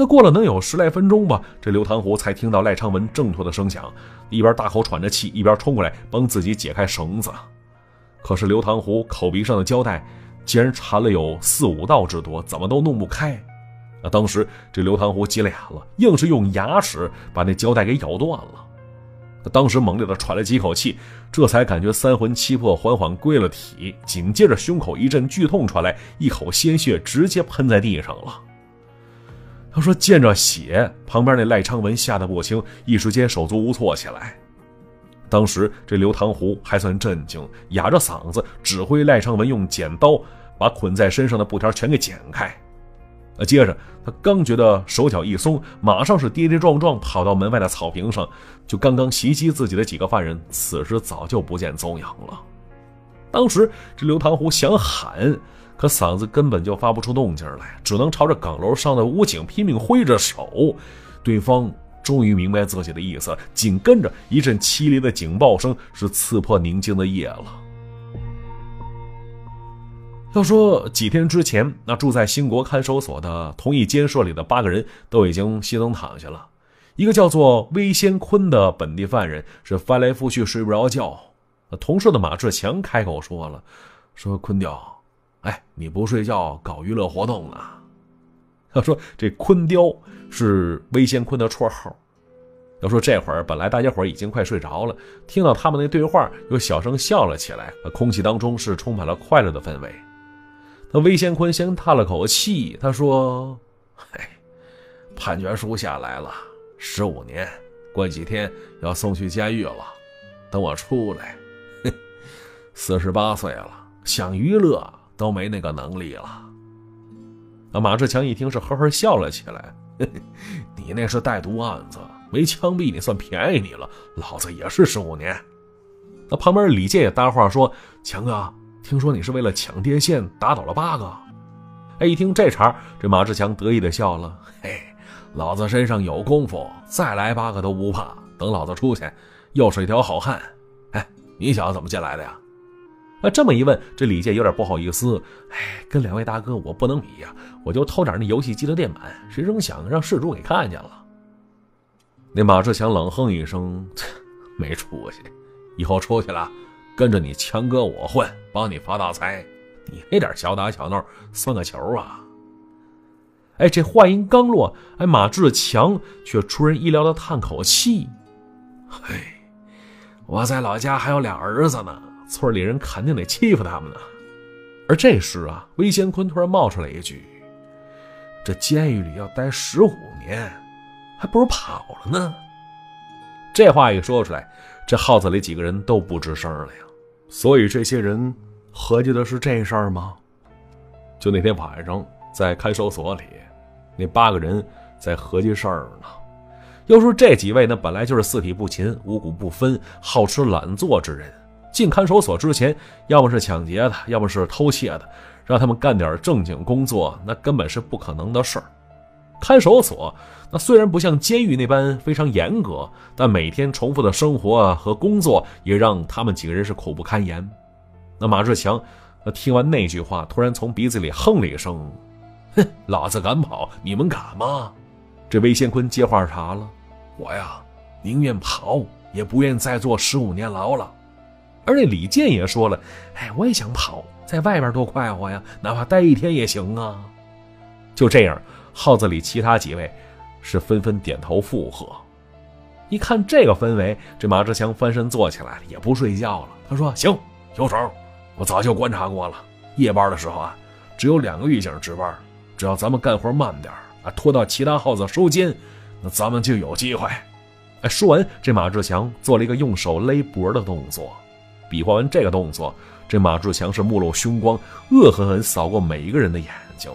那过了能有十来分钟吧，这刘唐湖才听到赖昌文挣脱的声响，一边大口喘着气，一边冲过来帮自己解开绳子。可是刘唐湖口鼻上的胶带，竟然缠了有四五道之多，怎么都弄不开。那当时这刘唐湖急了眼了，硬是用牙齿把那胶带给咬断了。他当时猛烈的喘了几口气，这才感觉三魂七魄缓缓归了体，紧接着胸口一阵剧痛传来，一口鲜血直接喷在地上了。他说：“见着血，旁边那赖昌文吓得不轻，一时间手足无措起来。当时这刘唐湖还算镇静，哑着嗓子指挥赖昌文用剪刀把捆在身上的布条全给剪开。啊，接着他刚觉得手脚一松，马上是跌跌撞撞跑到门外的草坪上，就刚刚袭击自己的几个犯人，此时早就不见踪影了。当时这刘唐湖想喊。”可嗓子根本就发不出动静来，只能朝着岗楼上的武警拼命挥着手。对方终于明白自己的意思，紧跟着一阵凄厉的警报声是刺破宁静的夜了。要说几天之前，那住在兴国看守所的同一监舍里的八个人都已经熄灯躺下了。一个叫做魏先坤的本地犯人是翻来覆去睡不着觉。同事的马志强开口说了：“说坤彪。”哎，你不睡觉搞娱乐活动呢？要 说这昆雕是威先坤的绰号。要说这会儿，本来大家伙已经快睡着了，听到他们那对话，又小声笑了起来。空气当中是充满了快乐的氛围。那威先坤先叹了口气，他说：“嘿，判决书下来了，十五年，过几天要送去监狱了。等我出来，四十八岁了，想娱乐。”都没那个能力了。啊，马志强一听是呵呵笑了起来，你那是带毒案子，没枪毙你算便宜你了，老子也是十五年。那旁边李健也搭话说：“强哥，听说你是为了抢电线打倒了八个。”哎，一听这茬，这马志强得意的笑了：“ 嘿，老子身上有功夫，再来八个都不怕。等老子出去，又是一条好汉。”哎，你小子怎么进来的呀？那这么一问，这李健有点不好意思。哎，跟两位大哥我不能比呀，我就偷点那游戏机的电板，谁成想让事主给看见了。那马志强冷哼一声：“没出息，以后出去了跟着你强哥我混，帮你发大财，你那点小打小闹算个球啊！”哎，这话音刚落，哎，马志强却出人意料的叹口气：“嘿，我在老家还有俩儿子呢。”村里人肯定得欺负他们呢。而这时啊，魏先坤突然冒出来一句：“这监狱里要待十五年，还不如跑了呢。”这话一说出来，这号子里几个人都不吱声了呀。所以这些人合计的是这事儿吗？就那天晚上在看守所里，那八个人在合计事儿呢。要说这几位呢，本来就是四体不勤、五谷不分、好吃懒做之人。进看守所之前，要么是抢劫的，要么是偷窃的，让他们干点正经工作，那根本是不可能的事儿。看守所那虽然不像监狱那般非常严格，但每天重复的生活和工作也让他们几个人是苦不堪言。那马志强，听完那句话，突然从鼻子里哼了一声：“哼，老子敢跑，你们敢吗？” 这魏乾坤接话茬了：“我呀，宁愿跑，也不愿再坐十五年牢了。”而那李健也说了：“哎，我也想跑，在外边多快活呀，哪怕待一天也行啊。”就这样，号子里其他几位是纷纷点头附和。一看这个氛围，这马志强翻身坐起来了，也不睡觉了。他说：“行，有手，我早就观察过了。夜班的时候啊，只有两个狱警值班，只要咱们干活慢点啊，拖到其他号子收监，那咱们就有机会。”哎，说完，这马志强做了一个用手勒脖的动作。比划完这个动作，这马志强是目露凶光，恶狠狠扫过每一个人的眼睛。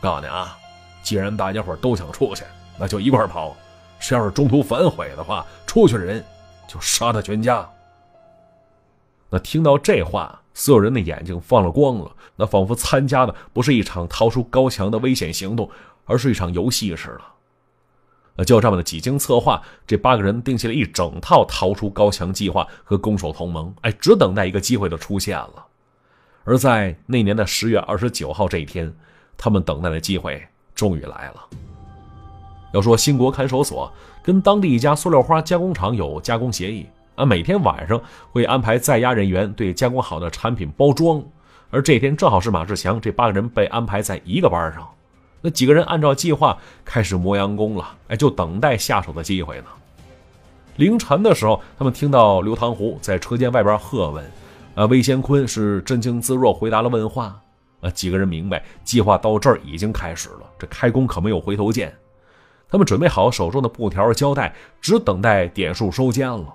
告诉你啊，既然大家伙都想出去，那就一块跑。谁要是中途反悔的话，出去的人就杀他全家。那听到这话，所有人的眼睛放了光了，那仿佛参加的不是一场逃出高墙的危险行动，而是一场游戏似的。呃，就这么的几经策划，这八个人定下了一整套逃出高墙计划和攻守同盟。哎，只等待一个机会的出现了。而在那年的十月二十九号这一天，他们等待的机会终于来了。要说新国看守所跟当地一家塑料花加工厂有加工协议啊，每天晚上会安排在押人员对加工好的产品包装。而这天正好是马志强这八个人被安排在一个班上。那几个人按照计划开始磨洋工了，哎，就等待下手的机会呢。凌晨的时候，他们听到刘唐湖在车间外边喝问：“啊，魏先坤是镇静自若回答了问话。”啊，几个人明白，计划到这儿已经开始了，这开工可没有回头箭。他们准备好手中的布条、胶带，只等待点数收监了。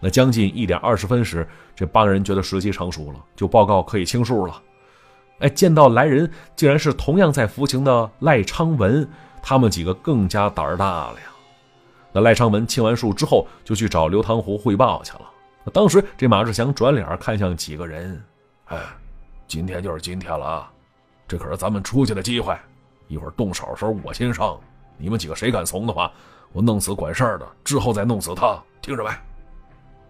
那将近一点二十分时，这八人觉得时机成熟了，就报告可以清数了。哎，见到来人竟然是同样在服刑的赖昌文，他们几个更加胆儿大了呀。那赖昌文清完数之后，就去找刘唐湖汇报去了。当时这马志强转脸看向几个人，哎，今天就是今天了，啊，这可是咱们出去的机会。一会儿动手的时候我先上，你们几个谁敢怂的话，我弄死管事儿的，之后再弄死他。听着没？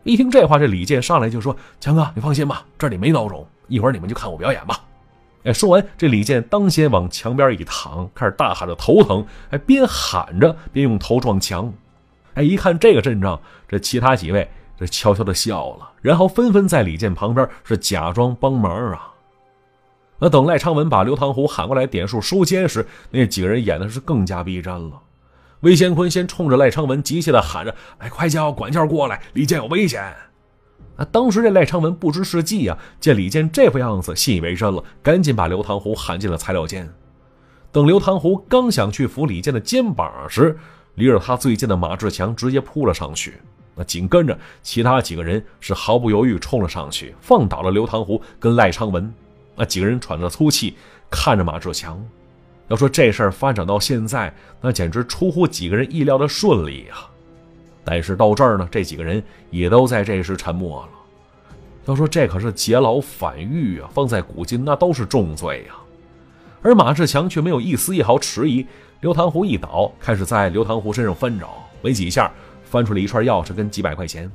一听这话，这李健上来就说：“强哥，你放心吧，这里没孬种，一会儿你们就看我表演吧。”哎，说完，这李健当先往墙边一躺，开始大喊着头疼，还边喊着边用头撞墙。哎，一看这个阵仗，这其他几位这悄悄的笑了，然后纷纷在李健旁边是假装帮忙啊。那等赖昌文把刘唐虎喊过来点数收监时，那几个人演的是更加逼真了。魏先坤先冲着赖昌文急切的喊着：“哎，快叫管教过来，李健有危险。”那当时这赖昌文不知是计啊，见李健这副样子，信以为真了，赶紧把刘唐湖喊进了材料间。等刘唐湖刚想去扶李健的肩膀时，离着他最近的马志强直接扑了上去。那紧跟着其他几个人是毫不犹豫冲了上去，放倒了刘唐湖跟赖昌文。那几个人喘着粗气看着马志强，要说这事儿发展到现在，那简直出乎几个人意料的顺利啊。但是到这儿呢，这几个人也都在这时沉默了。要说这可是劫牢反狱啊，放在古今那都是重罪啊。而马志强却没有一丝一毫迟疑，刘唐湖一倒，开始在刘唐湖身上翻找，没几下翻出了一串钥匙跟几百块钱。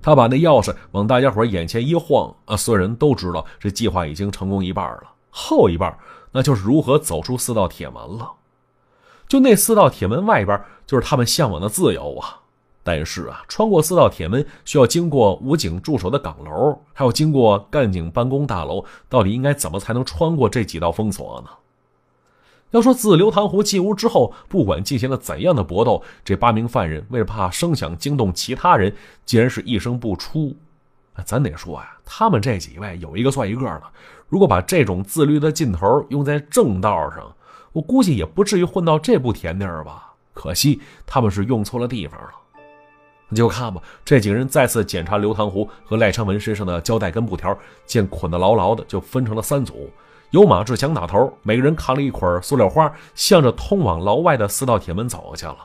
他把那钥匙往大家伙眼前一晃，啊，所有人都知道这计划已经成功一半了，后一半那就是如何走出四道铁门了。就那四道铁门外边，就是他们向往的自由啊。但是啊，穿过四道铁门，需要经过武警驻守的岗楼，还要经过干警办公大楼。到底应该怎么才能穿过这几道封锁呢？要说自刘唐湖进屋之后，不管进行了怎样的搏斗，这八名犯人为了怕声响惊动其他人，竟然是一声不出。咱得说呀，他们这几位有一个算一个的。如果把这种自律的劲头用在正道上，我估计也不至于混到这步田地儿吧。可惜他们是用错了地方了。你就看吧。这几个人再次检查刘唐湖和赖昌文身上的胶带跟布条，见捆得牢牢的，就分成了三组，由马志强打头，每个人扛了一捆塑料花，向着通往牢外的四道铁门走去了。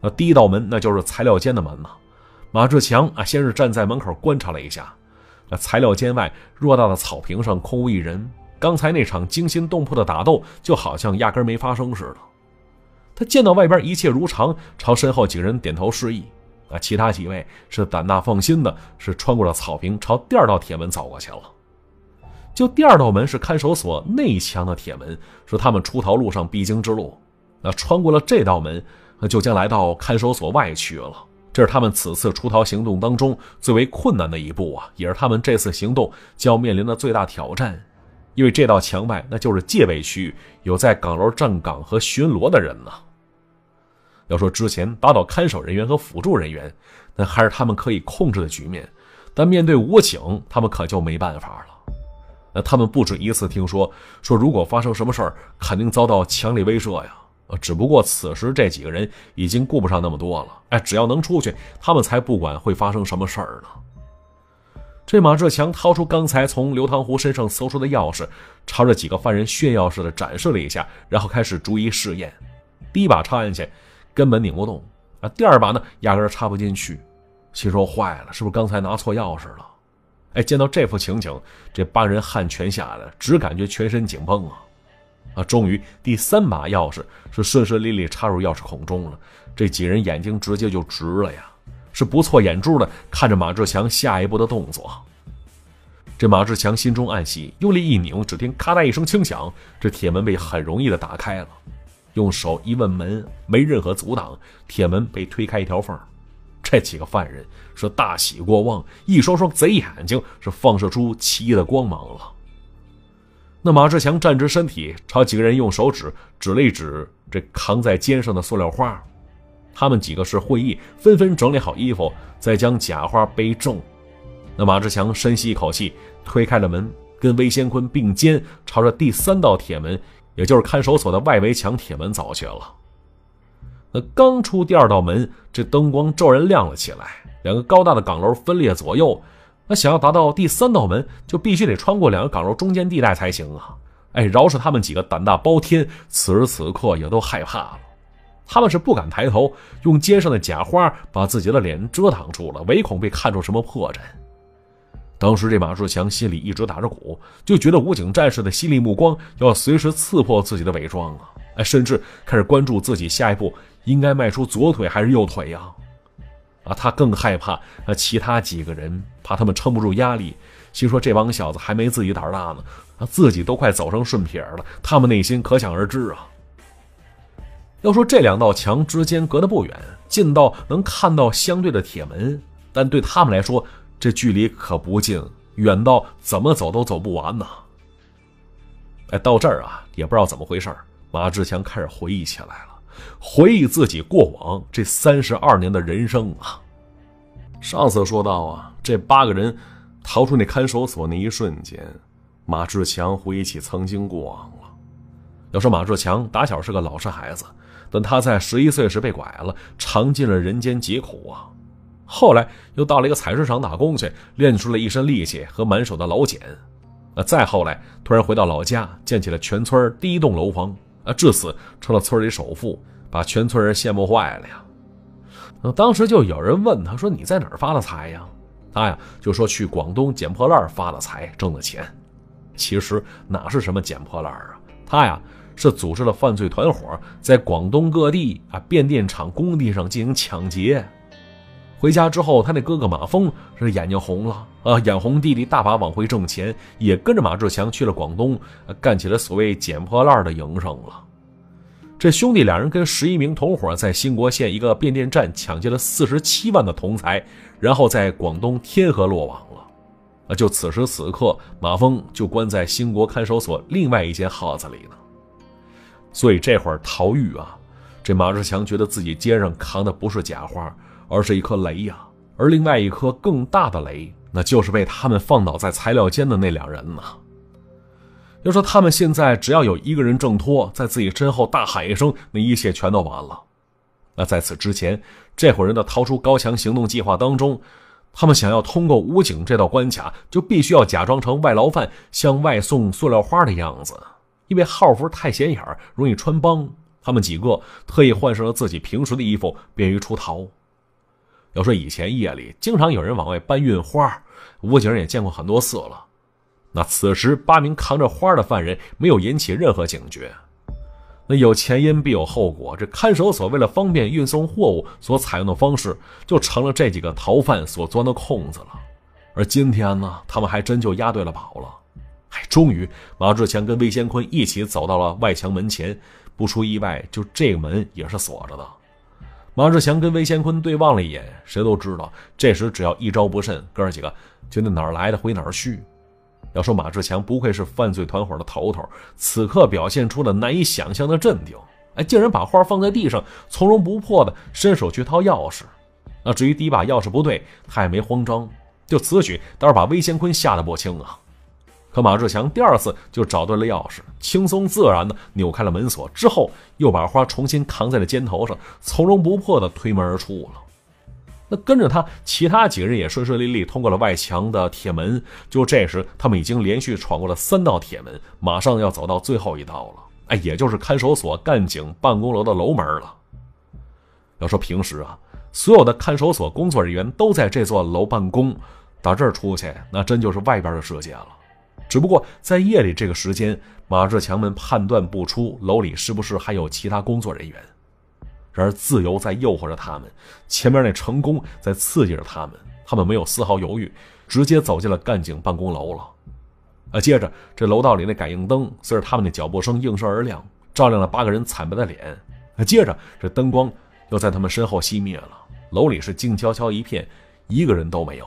那第一道门，那就是材料间的门嘛。马志强啊，先是站在门口观察了一下，那材料间外偌大的草坪上空无一人，刚才那场惊心动魄的打斗就好像压根没发生似的。他见到外边一切如常，朝身后几个人点头示意。啊，其他几位是胆大放心的，是穿过了草坪，朝第二道铁门走过去了。就第二道门是看守所内墙的铁门，是他们出逃路上必经之路。那穿过了这道门，就将来到看守所外去了。这是他们此次出逃行动当中最为困难的一步啊，也是他们这次行动将面临的最大挑战。因为这道墙外，那就是戒备区，有在岗楼站岗和巡逻的人呢。要说之前打倒看守人员和辅助人员，那还是他们可以控制的局面，但面对武警，他们可就没办法了。那他们不止一次听说，说如果发生什么事儿，肯定遭到强力威慑呀。只不过此时这几个人已经顾不上那么多了。哎，只要能出去，他们才不管会发生什么事儿呢。这马志强掏出刚才从刘唐湖身上搜出的钥匙，朝着几个犯人炫耀似的展示了一下，然后开始逐一试验。第一把插进去。根本拧不动啊！第二把呢，压根插不进去，心说坏了，是不是刚才拿错钥匙了？哎，见到这副情景，这八人汗全下来，只感觉全身紧绷啊！啊，终于第三把钥匙是顺顺利利插入钥匙孔中了，这几人眼睛直接就直了呀！是不错眼珠的看着马志强下一步的动作。这马志强心中暗喜，用力一拧，只听咔嗒一声轻响，这铁门被很容易的打开了。用手一问门，没任何阻挡，铁门被推开一条缝。这几个犯人是大喜过望，一双双贼眼睛是放射出奇异的光芒了。那马志强站直身体，朝几个人用手指指了一指这扛在肩上的塑料花。他们几个是会议，纷纷整理好衣服，再将假花背正。那马志强深吸一口气，推开了门，跟魏先坤并肩朝着第三道铁门。也就是看守所的外围墙铁门早去了，那刚出第二道门，这灯光骤然亮了起来，两个高大的岗楼分裂左右，那想要达到第三道门，就必须得穿过两个岗楼中间地带才行啊！哎，饶是他们几个胆大包天，此时此刻也都害怕了，他们是不敢抬头，用肩上的假花把自己的脸遮挡住了，唯恐被看出什么破绽。当时这马树强心里一直打着鼓，就觉得武警战士的犀利目光要随时刺破自己的伪装啊！哎，甚至开始关注自己下一步应该迈出左腿还是右腿呀！啊，他更害怕其他几个人怕他们撑不住压力，心说这帮小子还没自己胆大呢，啊，自己都快走成顺撇了，他们内心可想而知啊！要说这两道墙之间隔得不远，近到能看到相对的铁门，但对他们来说。这距离可不近，远到怎么走都走不完呢。哎，到这儿啊，也不知道怎么回事马志强开始回忆起来了，回忆自己过往这三十二年的人生啊。上次说到啊，这八个人逃出那看守所那一瞬间，马志强回忆起曾经过往了。要说马志强打小是个老实孩子，但他在十一岁时被拐了，尝尽了人间疾苦啊。后来又到了一个采石场打工去，练出了一身力气和满手的老茧。那再后来突然回到老家，建起了全村第一栋楼房。啊，至此成了村里首富，把全村人羡慕坏了呀。当时就有人问他说：“你在哪儿发的财呀？”他呀就说：“去广东捡破烂发的财，挣的钱。”其实哪是什么捡破烂啊？他呀是组织了犯罪团伙，在广东各地啊变电厂工地上进行抢劫。回家之后，他那哥哥马峰是眼睛红了啊，眼红弟弟大把往回挣钱，也跟着马志强去了广东，干起了所谓捡破烂的营生了。这兄弟两人跟十一名同伙在兴国县一个变电站抢劫了四十七万的铜财，然后在广东天河落网了。啊，就此时此刻，马峰就关在兴国看守所另外一间号子里呢。所以这会儿逃狱啊，这马志强觉得自己肩上扛的不是假花。而是一颗雷呀，而另外一颗更大的雷，那就是被他们放倒在材料间的那两人呢。要说他们现在只要有一个人挣脱，在自己身后大喊一声，那一切全都完了。那在此之前，这伙人的逃出高墙行动计划当中，他们想要通过武警这道关卡，就必须要假装成外劳犯向外送塑料花的样子，因为号服太显眼，容易穿帮。他们几个特意换上了自己平时的衣服，便于出逃。要说以前夜里经常有人往外搬运花，武警也见过很多次了。那此时八名扛着花的犯人没有引起任何警觉。那有前因必有后果，这看守所为了方便运送货物所采用的方式，就成了这几个逃犯所钻的空子了。而今天呢，他们还真就押对了宝了。哎，终于，马志强跟魏先坤一起走到了外墙门前，不出意外，就这个门也是锁着的。马志强跟魏乾坤对望了一眼，谁都知道，这时只要一招不慎，哥几个就那哪儿来的回哪儿去。要说马志强不愧是犯罪团伙的头头，此刻表现出了难以想象的镇定，哎，竟然把花放在地上，从容不迫的伸手去掏钥匙。那至于第一把钥匙不对，他也没慌张，就此举倒是把魏乾坤吓得不轻啊。可马志强第二次就找对了钥匙，轻松自然的扭开了门锁，之后又把花重新扛在了肩头上，从容不迫的推门而出了。那跟着他，其他几个人也顺顺利利通过了外墙的铁门。就这时，他们已经连续闯过了三道铁门，马上要走到最后一道了，哎，也就是看守所干警办公楼的楼门了。要说平时啊，所有的看守所工作人员都在这座楼办公，打这儿出去，那真就是外边的世界了。只不过在夜里这个时间，马志强们判断不出楼里是不是还有其他工作人员。然而，自由在诱惑着他们，前面那成功在刺激着他们。他们没有丝毫犹豫，直接走进了干警办公楼了。啊，接着这楼道里那感应灯随着他们的脚步声应声而亮，照亮了八个人惨白的脸。啊，接着这灯光又在他们身后熄灭了。楼里是静悄悄一片，一个人都没有。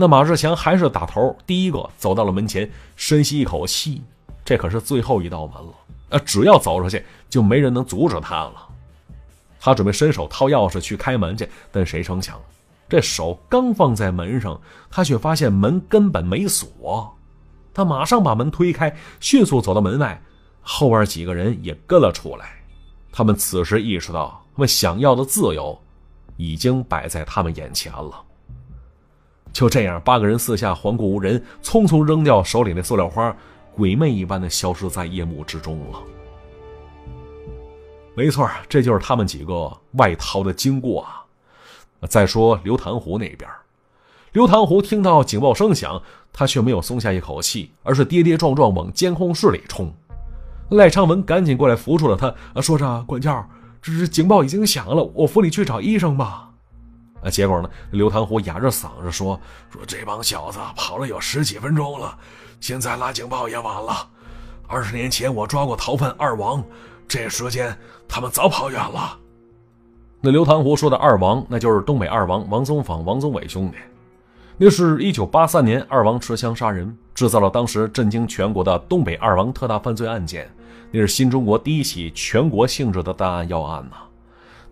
那马志强还是打头，第一个走到了门前，深吸一口气，这可是最后一道门了呃，只要走出去，就没人能阻止他了。他准备伸手掏钥匙去开门去，但谁成想，这手刚放在门上，他却发现门根本没锁。他马上把门推开，迅速走到门外，后边几个人也跟了出来。他们此时意识到，他们想要的自由，已经摆在他们眼前了。就这样，八个人四下环顾无人，匆匆扔掉手里那塑料花，鬼魅一般的消失在夜幕之中了。没错，这就是他们几个外逃的经过啊。再说刘唐湖那边，刘唐湖听到警报声响，他却没有松下一口气，而是跌跌撞撞往监控室里冲。赖昌文赶紧过来扶住了他，说着：“管教，这是警报已经响了，我扶你去找医生吧。”啊，结果呢？刘唐湖哑着嗓子说：“说这帮小子跑了有十几分钟了，现在拉警报也晚了。二十年前我抓过逃犯二王，这时间他们早跑远了。”那刘唐湖说的二王，那就是东北二王王宗访、王宗伟兄弟。那是一九八三年，二王持枪杀人，制造了当时震惊全国的东北二王特大犯罪案件，那是新中国第一起全国性质的大案要案呐。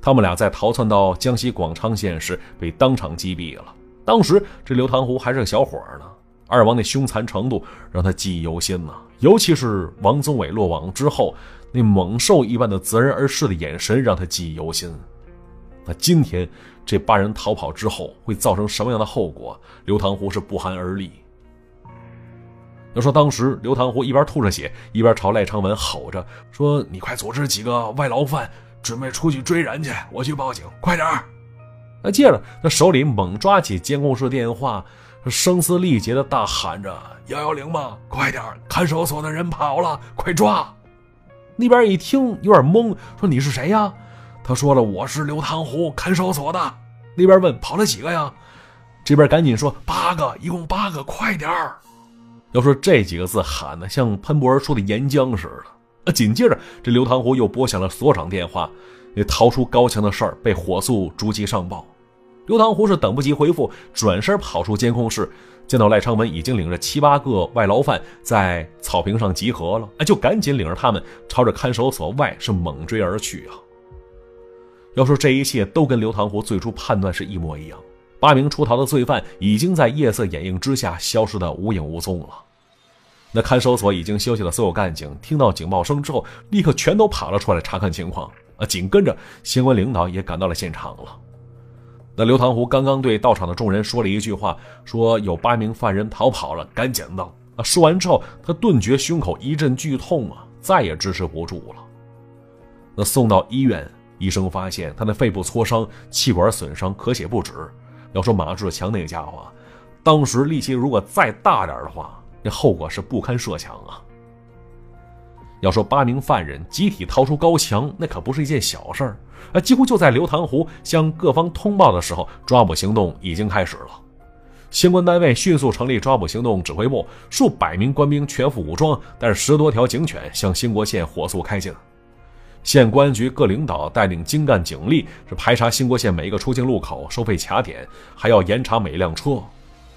他们俩在逃窜到江西广昌县时，被当场击毙了。当时这刘唐湖还是个小伙儿呢，二王那凶残程度让他记忆犹新呐。尤其是王宗伟落网之后，那猛兽一般的择人而噬的眼神让他记忆犹新。那今天这八人逃跑之后会造成什么样的后果？刘唐湖是不寒而栗。要说当时刘唐湖一边吐着血，一边朝赖昌文吼着说：“你快组织几个外劳犯。”准备出去追人去，我去报警，快点儿！那接着，他手里猛抓起监控室电话，声嘶力竭的大喊着：“幺幺零吗？快点儿！看守所的人跑了，快抓！”那边一听有点懵，说：“你是谁呀？”他说了：“我是刘唐湖，看守所的。”那边问：“跑了几个呀？”这边赶紧说：“八个，一共八个，快点儿！”要说这几个字喊的像喷薄而出的岩浆似的。啊！紧接着，这刘唐湖又拨响了所长电话，那逃出高墙的事儿被火速逐级上报。刘唐湖是等不及回复，转身跑出监控室，见到赖昌文已经领着七八个外劳犯在草坪上集合了，哎，就赶紧领着他们朝着看守所外是猛追而去啊！要说这一切都跟刘唐湖最初判断是一模一样，八名出逃的罪犯已经在夜色掩映之下消失得无影无踪了。那看守所已经休息的所有干警，听到警报声之后，立刻全都跑了出来查看情况。啊，紧跟着，相关领导也赶到了现场了。那刘唐湖刚刚对到场的众人说了一句话，说有八名犯人逃跑了，赶紧的。啊，说完之后，他顿觉胸口一阵剧痛啊，再也支持不住了。那送到医院，医生发现他的肺部挫伤、气管损伤，咳血不止。要说马志强那个家伙，当时力气如果再大点的话，这后果是不堪设想啊！要说八名犯人集体逃出高墙，那可不是一件小事儿啊！几乎就在刘唐湖向各方通报的时候，抓捕行动已经开始了。相关单位迅速成立抓捕行动指挥部，数百名官兵全副武装，带着十多条警犬向兴国县火速开进。县公安局各领导带领精干警力，是排查兴国县每一个出境路口、收费卡点，还要严查每一辆车。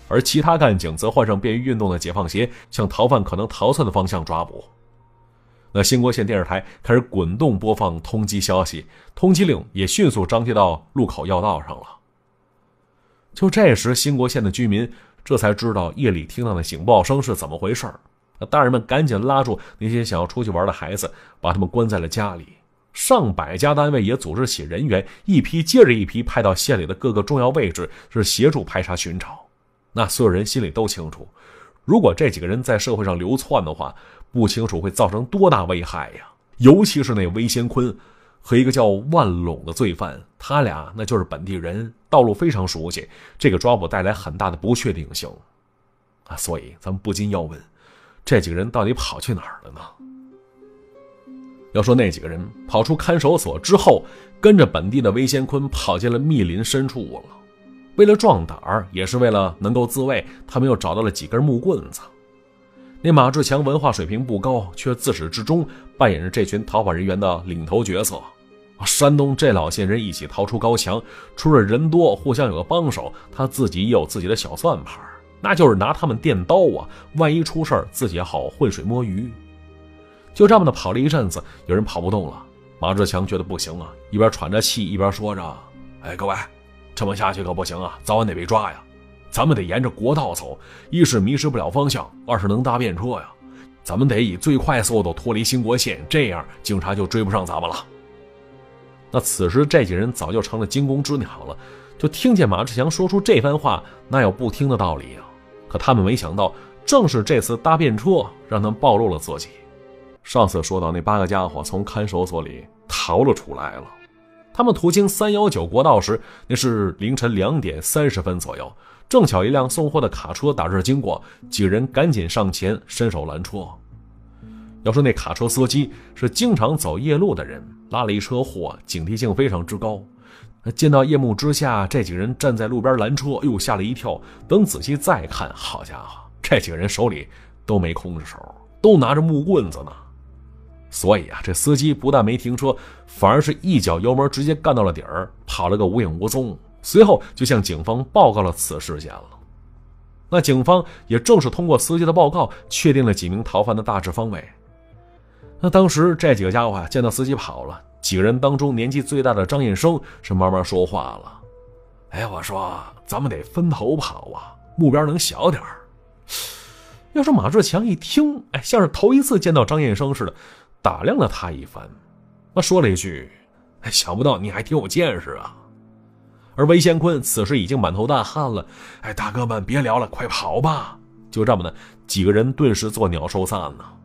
而其他干警则换上便于运动的解放鞋，向逃犯可能逃窜的方向抓捕。那兴国县电视台开始滚动播放通缉消息，通缉令也迅速张贴到路口要道上了。就这时，兴国县的居民这才知道夜里听到的警报声是怎么回事儿。那大人们赶紧拉住那些想要出去玩的孩子，把他们关在了家里。上百家单位也组织起人员，一批接着一批派到县里的各个重要位置，是协助排查寻找。那所有人心里都清楚，如果这几个人在社会上流窜的话，不清楚会造成多大危害呀？尤其是那魏先坤和一个叫万隆的罪犯，他俩那就是本地人，道路非常熟悉，这个抓捕带来很大的不确定性啊！所以咱们不禁要问，这几个人到底跑去哪儿了呢？要说那几个人跑出看守所之后，跟着本地的魏先坤跑进了密林深处了。为了壮胆儿，也是为了能够自卫，他们又找到了几根木棍子。那马志强文化水平不高，却自始至终扮演着这群逃跑人员的领头角色。山东这老些人一起逃出高墙，除了人多互相有个帮手，他自己也有自己的小算盘，那就是拿他们垫刀啊。万一出事儿，自己也好浑水摸鱼。就这么的跑了一阵子，有人跑不动了，马志强觉得不行了，一边喘着气，一边说着：“哎，各位。”这么下去可不行啊，早晚得被抓呀！咱们得沿着国道走，一是迷失不了方向，二是能搭便车呀。咱们得以最快速度脱离兴国县，这样警察就追不上咱们了。那此时这几人早就成了惊弓之鸟了，就听见马志强说出这番话，哪有不听的道理啊？可他们没想到，正是这次搭便车，让他们暴露了自己。上次说到那八个家伙从看守所里逃了出来了。他们途经三幺九国道时，那是凌晨两点三十分左右，正巧一辆送货的卡车打这经过，几人赶紧上前伸手拦车。要说那卡车司机是经常走夜路的人，拉了一车货，警惕性非常之高。见到夜幕之下这几个人站在路边拦车，又吓了一跳。等仔细再看，好家伙，这几个人手里都没空着手，都拿着木棍子呢。所以啊，这司机不但没停车，反而是一脚油门直接干到了底儿，跑了个无影无踪。随后就向警方报告了此事件了。那警方也正是通过司机的报告，确定了几名逃犯的大致方位。那当时这几个家伙啊，见到司机跑了，几个人当中年纪最大的张燕生是慢慢说话了：“哎，我说咱们得分头跑啊，目标能小点儿。”要是马志强一听，哎，像是头一次见到张燕生似的。打量了他一番，他说了一句：“想不到你还挺有见识啊。”而魏先坤此时已经满头大汗了。“哎，大哥们，别聊了，快跑吧！”就这么的，几个人顿时作鸟兽散了。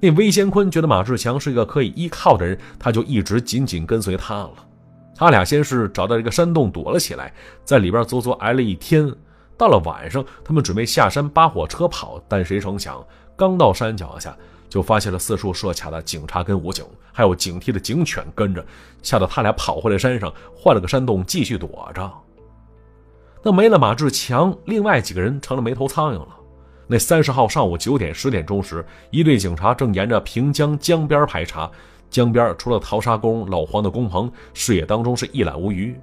那魏先坤觉得马志强是一个可以依靠的人，他就一直紧紧跟随他了。他俩先是找到一个山洞躲了起来，在里边足足挨了一天。到了晚上，他们准备下山扒火车跑，但谁成想刚到山脚下。就发现了四处设卡的警察跟武警，还有警惕的警犬跟着，吓得他俩跑回来山上，换了个山洞继续躲着。那没了马志强，另外几个人成了没头苍蝇了。那三十号上午九点十点钟时，一队警察正沿着平江江边排查，江边除了淘沙工老黄的工棚，视野当中是一览无余。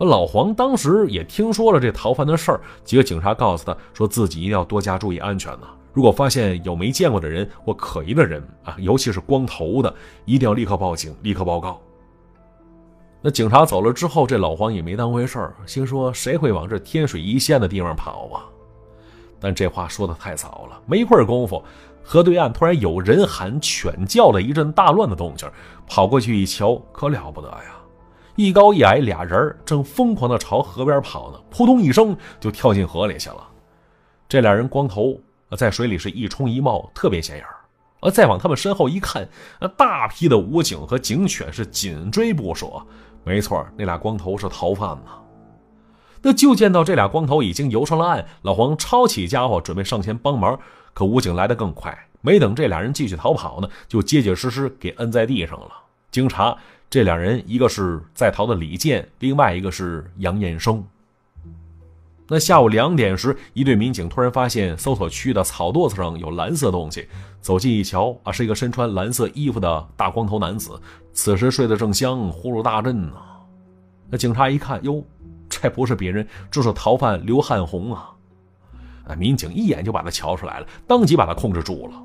老黄当时也听说了这逃犯的事儿，几个警察告诉他说，自己一定要多加注意安全呢。如果发现有没见过的人或可疑的人啊，尤其是光头的，一定要立刻报警，立刻报告。那警察走了之后，这老黄也没当回事儿，心说谁会往这天水一线的地方跑啊？但这话说的太早了，没一会儿功夫，河对岸突然有人喊、犬叫的一阵大乱的动静，跑过去一瞧，可了不得呀！一高一矮俩人正疯狂地朝河边跑呢，扑通一声就跳进河里去了。这俩人光头。啊，在水里是一冲一冒，特别显眼儿。而再往他们身后一看，大批的武警和警犬是紧追不舍。没错，那俩光头是逃犯呢。那就见到这俩光头已经游上了岸，老黄抄起家伙准备上前帮忙，可武警来得更快，没等这俩人继续逃跑呢，就结结实实给摁在地上了。经查，这两人一个是在逃的李健，另外一个是杨艳生。那下午两点时，一队民警突然发现搜索区域的草垛子上有蓝色东西，走近一瞧啊，是一个身穿蓝色衣服的大光头男子，此时睡得正香，呼噜大震呢。那警察一看，哟，这不是别人，这是逃犯刘汉红啊！啊，民警一眼就把他瞧出来了，当即把他控制住了。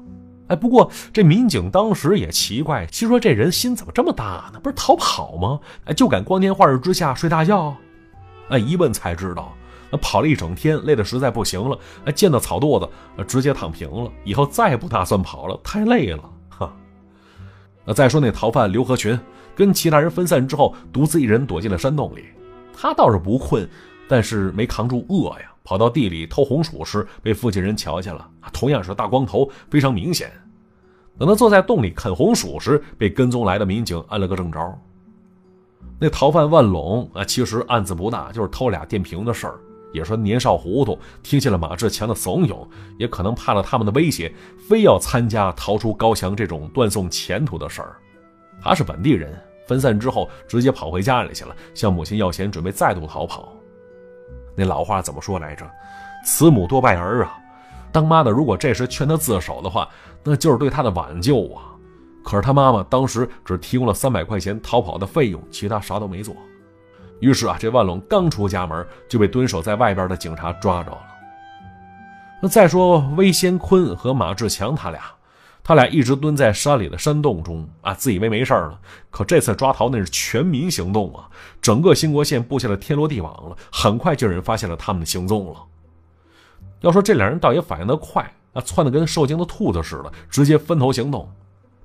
哎，不过这民警当时也奇怪，心说这人心怎么这么大呢？不是逃跑吗？哎，就敢光天化日之下睡大觉？哎，一问才知道。跑了一整天，累得实在不行了，见到草垛子，直接躺平了。以后再也不打算跑了，太累了。哈，再说那逃犯刘和群，跟其他人分散之后，独自一人躲进了山洞里。他倒是不困，但是没扛住饿呀。跑到地里偷红薯时，被附近人瞧见了，同样是大光头，非常明显。等他坐在洞里啃红薯时，被跟踪来的民警按了个正着。那逃犯万龙啊，其实案子不大，就是偷俩电瓶的事儿。也说年少糊涂，听信了马志强的怂恿，也可能怕了他们的威胁，非要参加逃出高墙这种断送前途的事儿。他是本地人，分散之后直接跑回家里去了，向母亲要钱，准备再度逃跑。那老话怎么说来着？“慈母多败儿啊！”当妈的如果这时劝他自首的话，那就是对他的挽救啊。可是他妈妈当时只提供了三百块钱逃跑的费用，其他啥都没做。于是啊，这万隆刚出家门就被蹲守在外边的警察抓着了。那再说，魏先坤和马志强他俩，他俩一直蹲在山里的山洞中啊，自以为没事了。可这次抓逃那是全民行动啊，整个兴国县布下了天罗地网了，很快就有人发现了他们的行踪了。要说这两人倒也反应得快啊，窜得跟受惊的兔子似的，直接分头行动。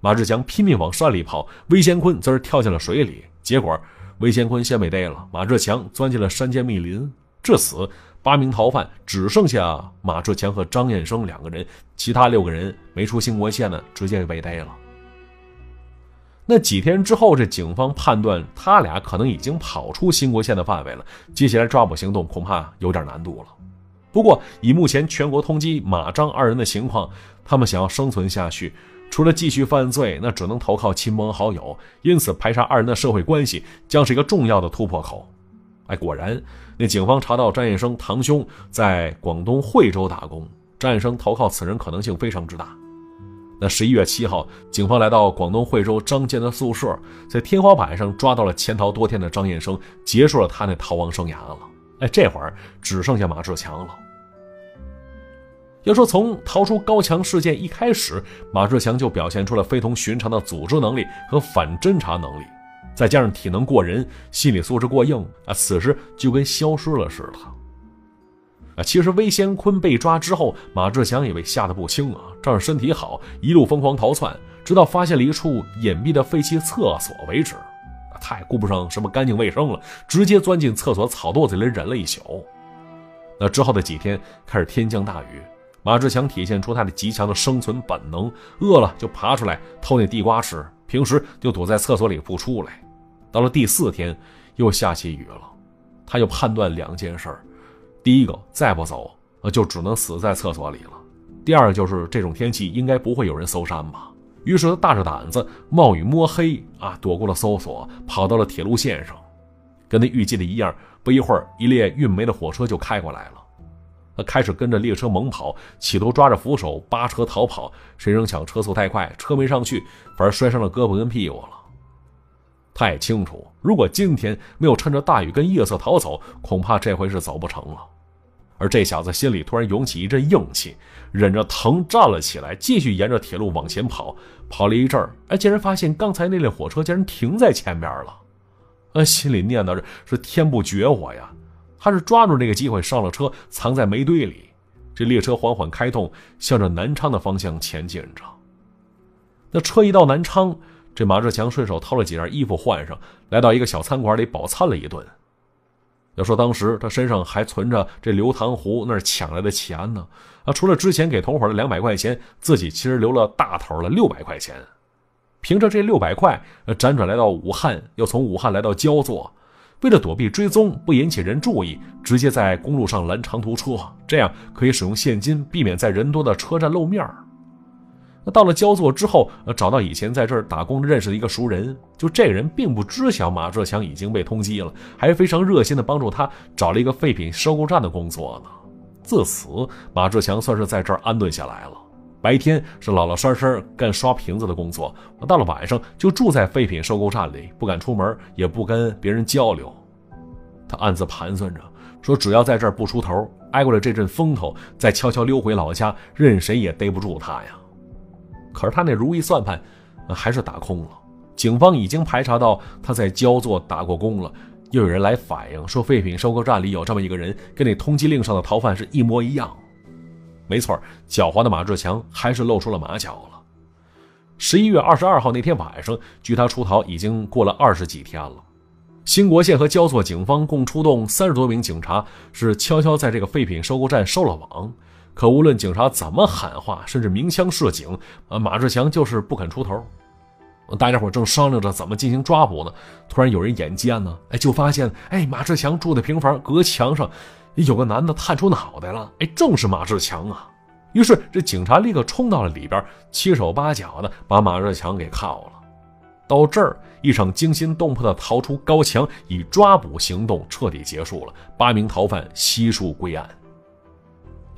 马志强拼命往山里跑，魏先坤则是跳进了水里，结果。韦乾坤先被逮了，马志强钻进了山间密林。至此，八名逃犯只剩下马志强和张燕生两个人，其他六个人没出兴国县呢，直接就被逮了。那几天之后，这警方判断他俩可能已经跑出兴国县的范围了，接下来抓捕行动恐怕有点难度了。不过，以目前全国通缉马张二人的情况，他们想要生存下去。除了继续犯罪，那只能投靠亲朋好友。因此，排查二人的社会关系将是一个重要的突破口。哎，果然，那警方查到张燕生堂兄在广东惠州打工，张燕生投靠此人可能性非常之大。那十一月七号，警方来到广东惠州张建的宿舍，在天花板上抓到了潜逃多天的张燕生，结束了他那逃亡生涯了。哎，这会儿只剩下马志强了。要说从逃出高墙事件一开始，马志强就表现出了非同寻常的组织能力和反侦查能力，再加上体能过人、心理素质过硬啊，此时就跟消失了似的。啊，其实魏先坤被抓之后，马志强也被吓得不轻啊，仗着身体好，一路疯狂逃窜，直到发现了一处隐蔽的废弃厕所为止。他也顾不上什么干净卫生了，直接钻进厕所草垛子里忍了一宿。那之后的几天开始天降大雨。马志强体现出他的极强的生存本能，饿了就爬出来偷那地瓜吃，平时就躲在厕所里不出来。到了第四天，又下起雨了，他就判断两件事儿：第一个，再不走就只能死在厕所里了；第二个，就是这种天气应该不会有人搜山吧。于是他大着胆子冒雨摸黑啊，躲过了搜索，跑到了铁路线上。跟他预计的一样，不一会儿，一列运煤的火车就开过来了。他开始跟着列车猛跑，企图抓着扶手扒车逃跑，谁成想车速太快，车没上去，反而摔伤了胳膊跟屁股了。他也清楚，如果今天没有趁着大雨跟夜色逃走，恐怕这回是走不成了。而这小子心里突然涌起一阵硬气，忍着疼站了起来，继续沿着铁路往前跑。跑了一阵儿，哎，竟然发现刚才那列火车竟然停在前面了。啊，心里念叨着：“是天不绝我呀。”他是抓住这个机会上了车，藏在煤堆里。这列车缓缓开动，向着南昌的方向前进着。那车一到南昌，这马志强顺手掏了几件衣服换上，来到一个小餐馆里饱餐了一顿。要说当时他身上还存着这刘唐湖那儿抢来的钱呢，啊，除了之前给同伙的两百块钱，自己其实留了大头了六百块钱。凭着这六百块，辗转来到武汉，又从武汉来到焦作。为了躲避追踪，不引起人注意，直接在公路上拦长途车，这样可以使用现金，避免在人多的车站露面儿。那到了焦作之后，呃，找到以前在这儿打工认识的一个熟人，就这个人并不知晓马志强已经被通缉了，还非常热心的帮助他找了一个废品收购站的工作呢。自此，马志强算是在这儿安顿下来了。白天是老老实实干刷瓶子的工作，到了晚上就住在废品收购站里，不敢出门，也不跟别人交流。他暗自盘算着，说只要在这儿不出头，挨过了这阵风头，再悄悄溜回老家，任谁也逮不住他呀。可是他那如意算盘，还是打空了。警方已经排查到他在焦作打过工了，又有人来反映说废品收购站里有这么一个人，跟那通缉令上的逃犯是一模一样。没错，狡猾的马志强还是露出了马脚了。十一月二十二号那天晚上，距他出逃已经过了二十几天了。兴国县和焦作警方共出动三十多名警察，是悄悄在这个废品收购站收了网。可无论警察怎么喊话，甚至鸣枪示警，啊，马志强就是不肯出头。大家伙正商量着怎么进行抓捕呢，突然有人眼尖呢，哎，就发现，哎，马志强住在平房，隔墙上。有个男的探出脑袋了，哎，正是马志强啊！于是这警察立刻冲到了里边，七手八脚的把马志强给铐了。到这儿，一场惊心动魄的逃出高墙以抓捕行动彻底结束了，八名逃犯悉数归案。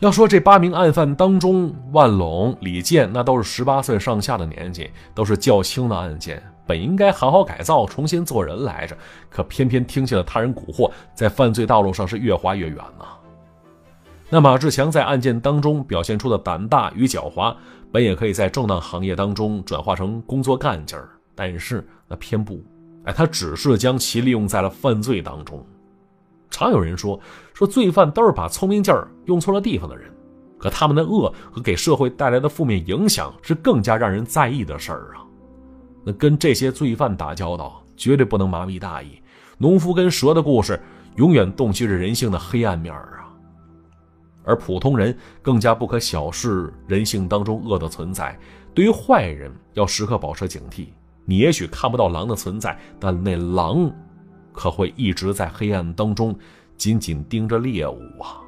要说这八名案犯当中，万隆、李健那都是十八岁上下的年纪，都是较轻的案件。本应该好好改造、重新做人来着，可偏偏听信了他人蛊惑，在犯罪道路上是越滑越远呐。那马志强在案件当中表现出的胆大与狡猾，本也可以在正当行业当中转化成工作干劲儿，但是那偏不，哎，他只是将其利用在了犯罪当中。常有人说，说罪犯都是把聪明劲儿用错了地方的人，可他们的恶和给社会带来的负面影响是更加让人在意的事儿啊。跟这些罪犯打交道，绝对不能麻痹大意。农夫跟蛇的故事，永远洞悉着人性的黑暗面啊。而普通人更加不可小视人性当中恶的存在。对于坏人，要时刻保持警惕。你也许看不到狼的存在，但那狼，可会一直在黑暗当中紧紧盯着猎物啊。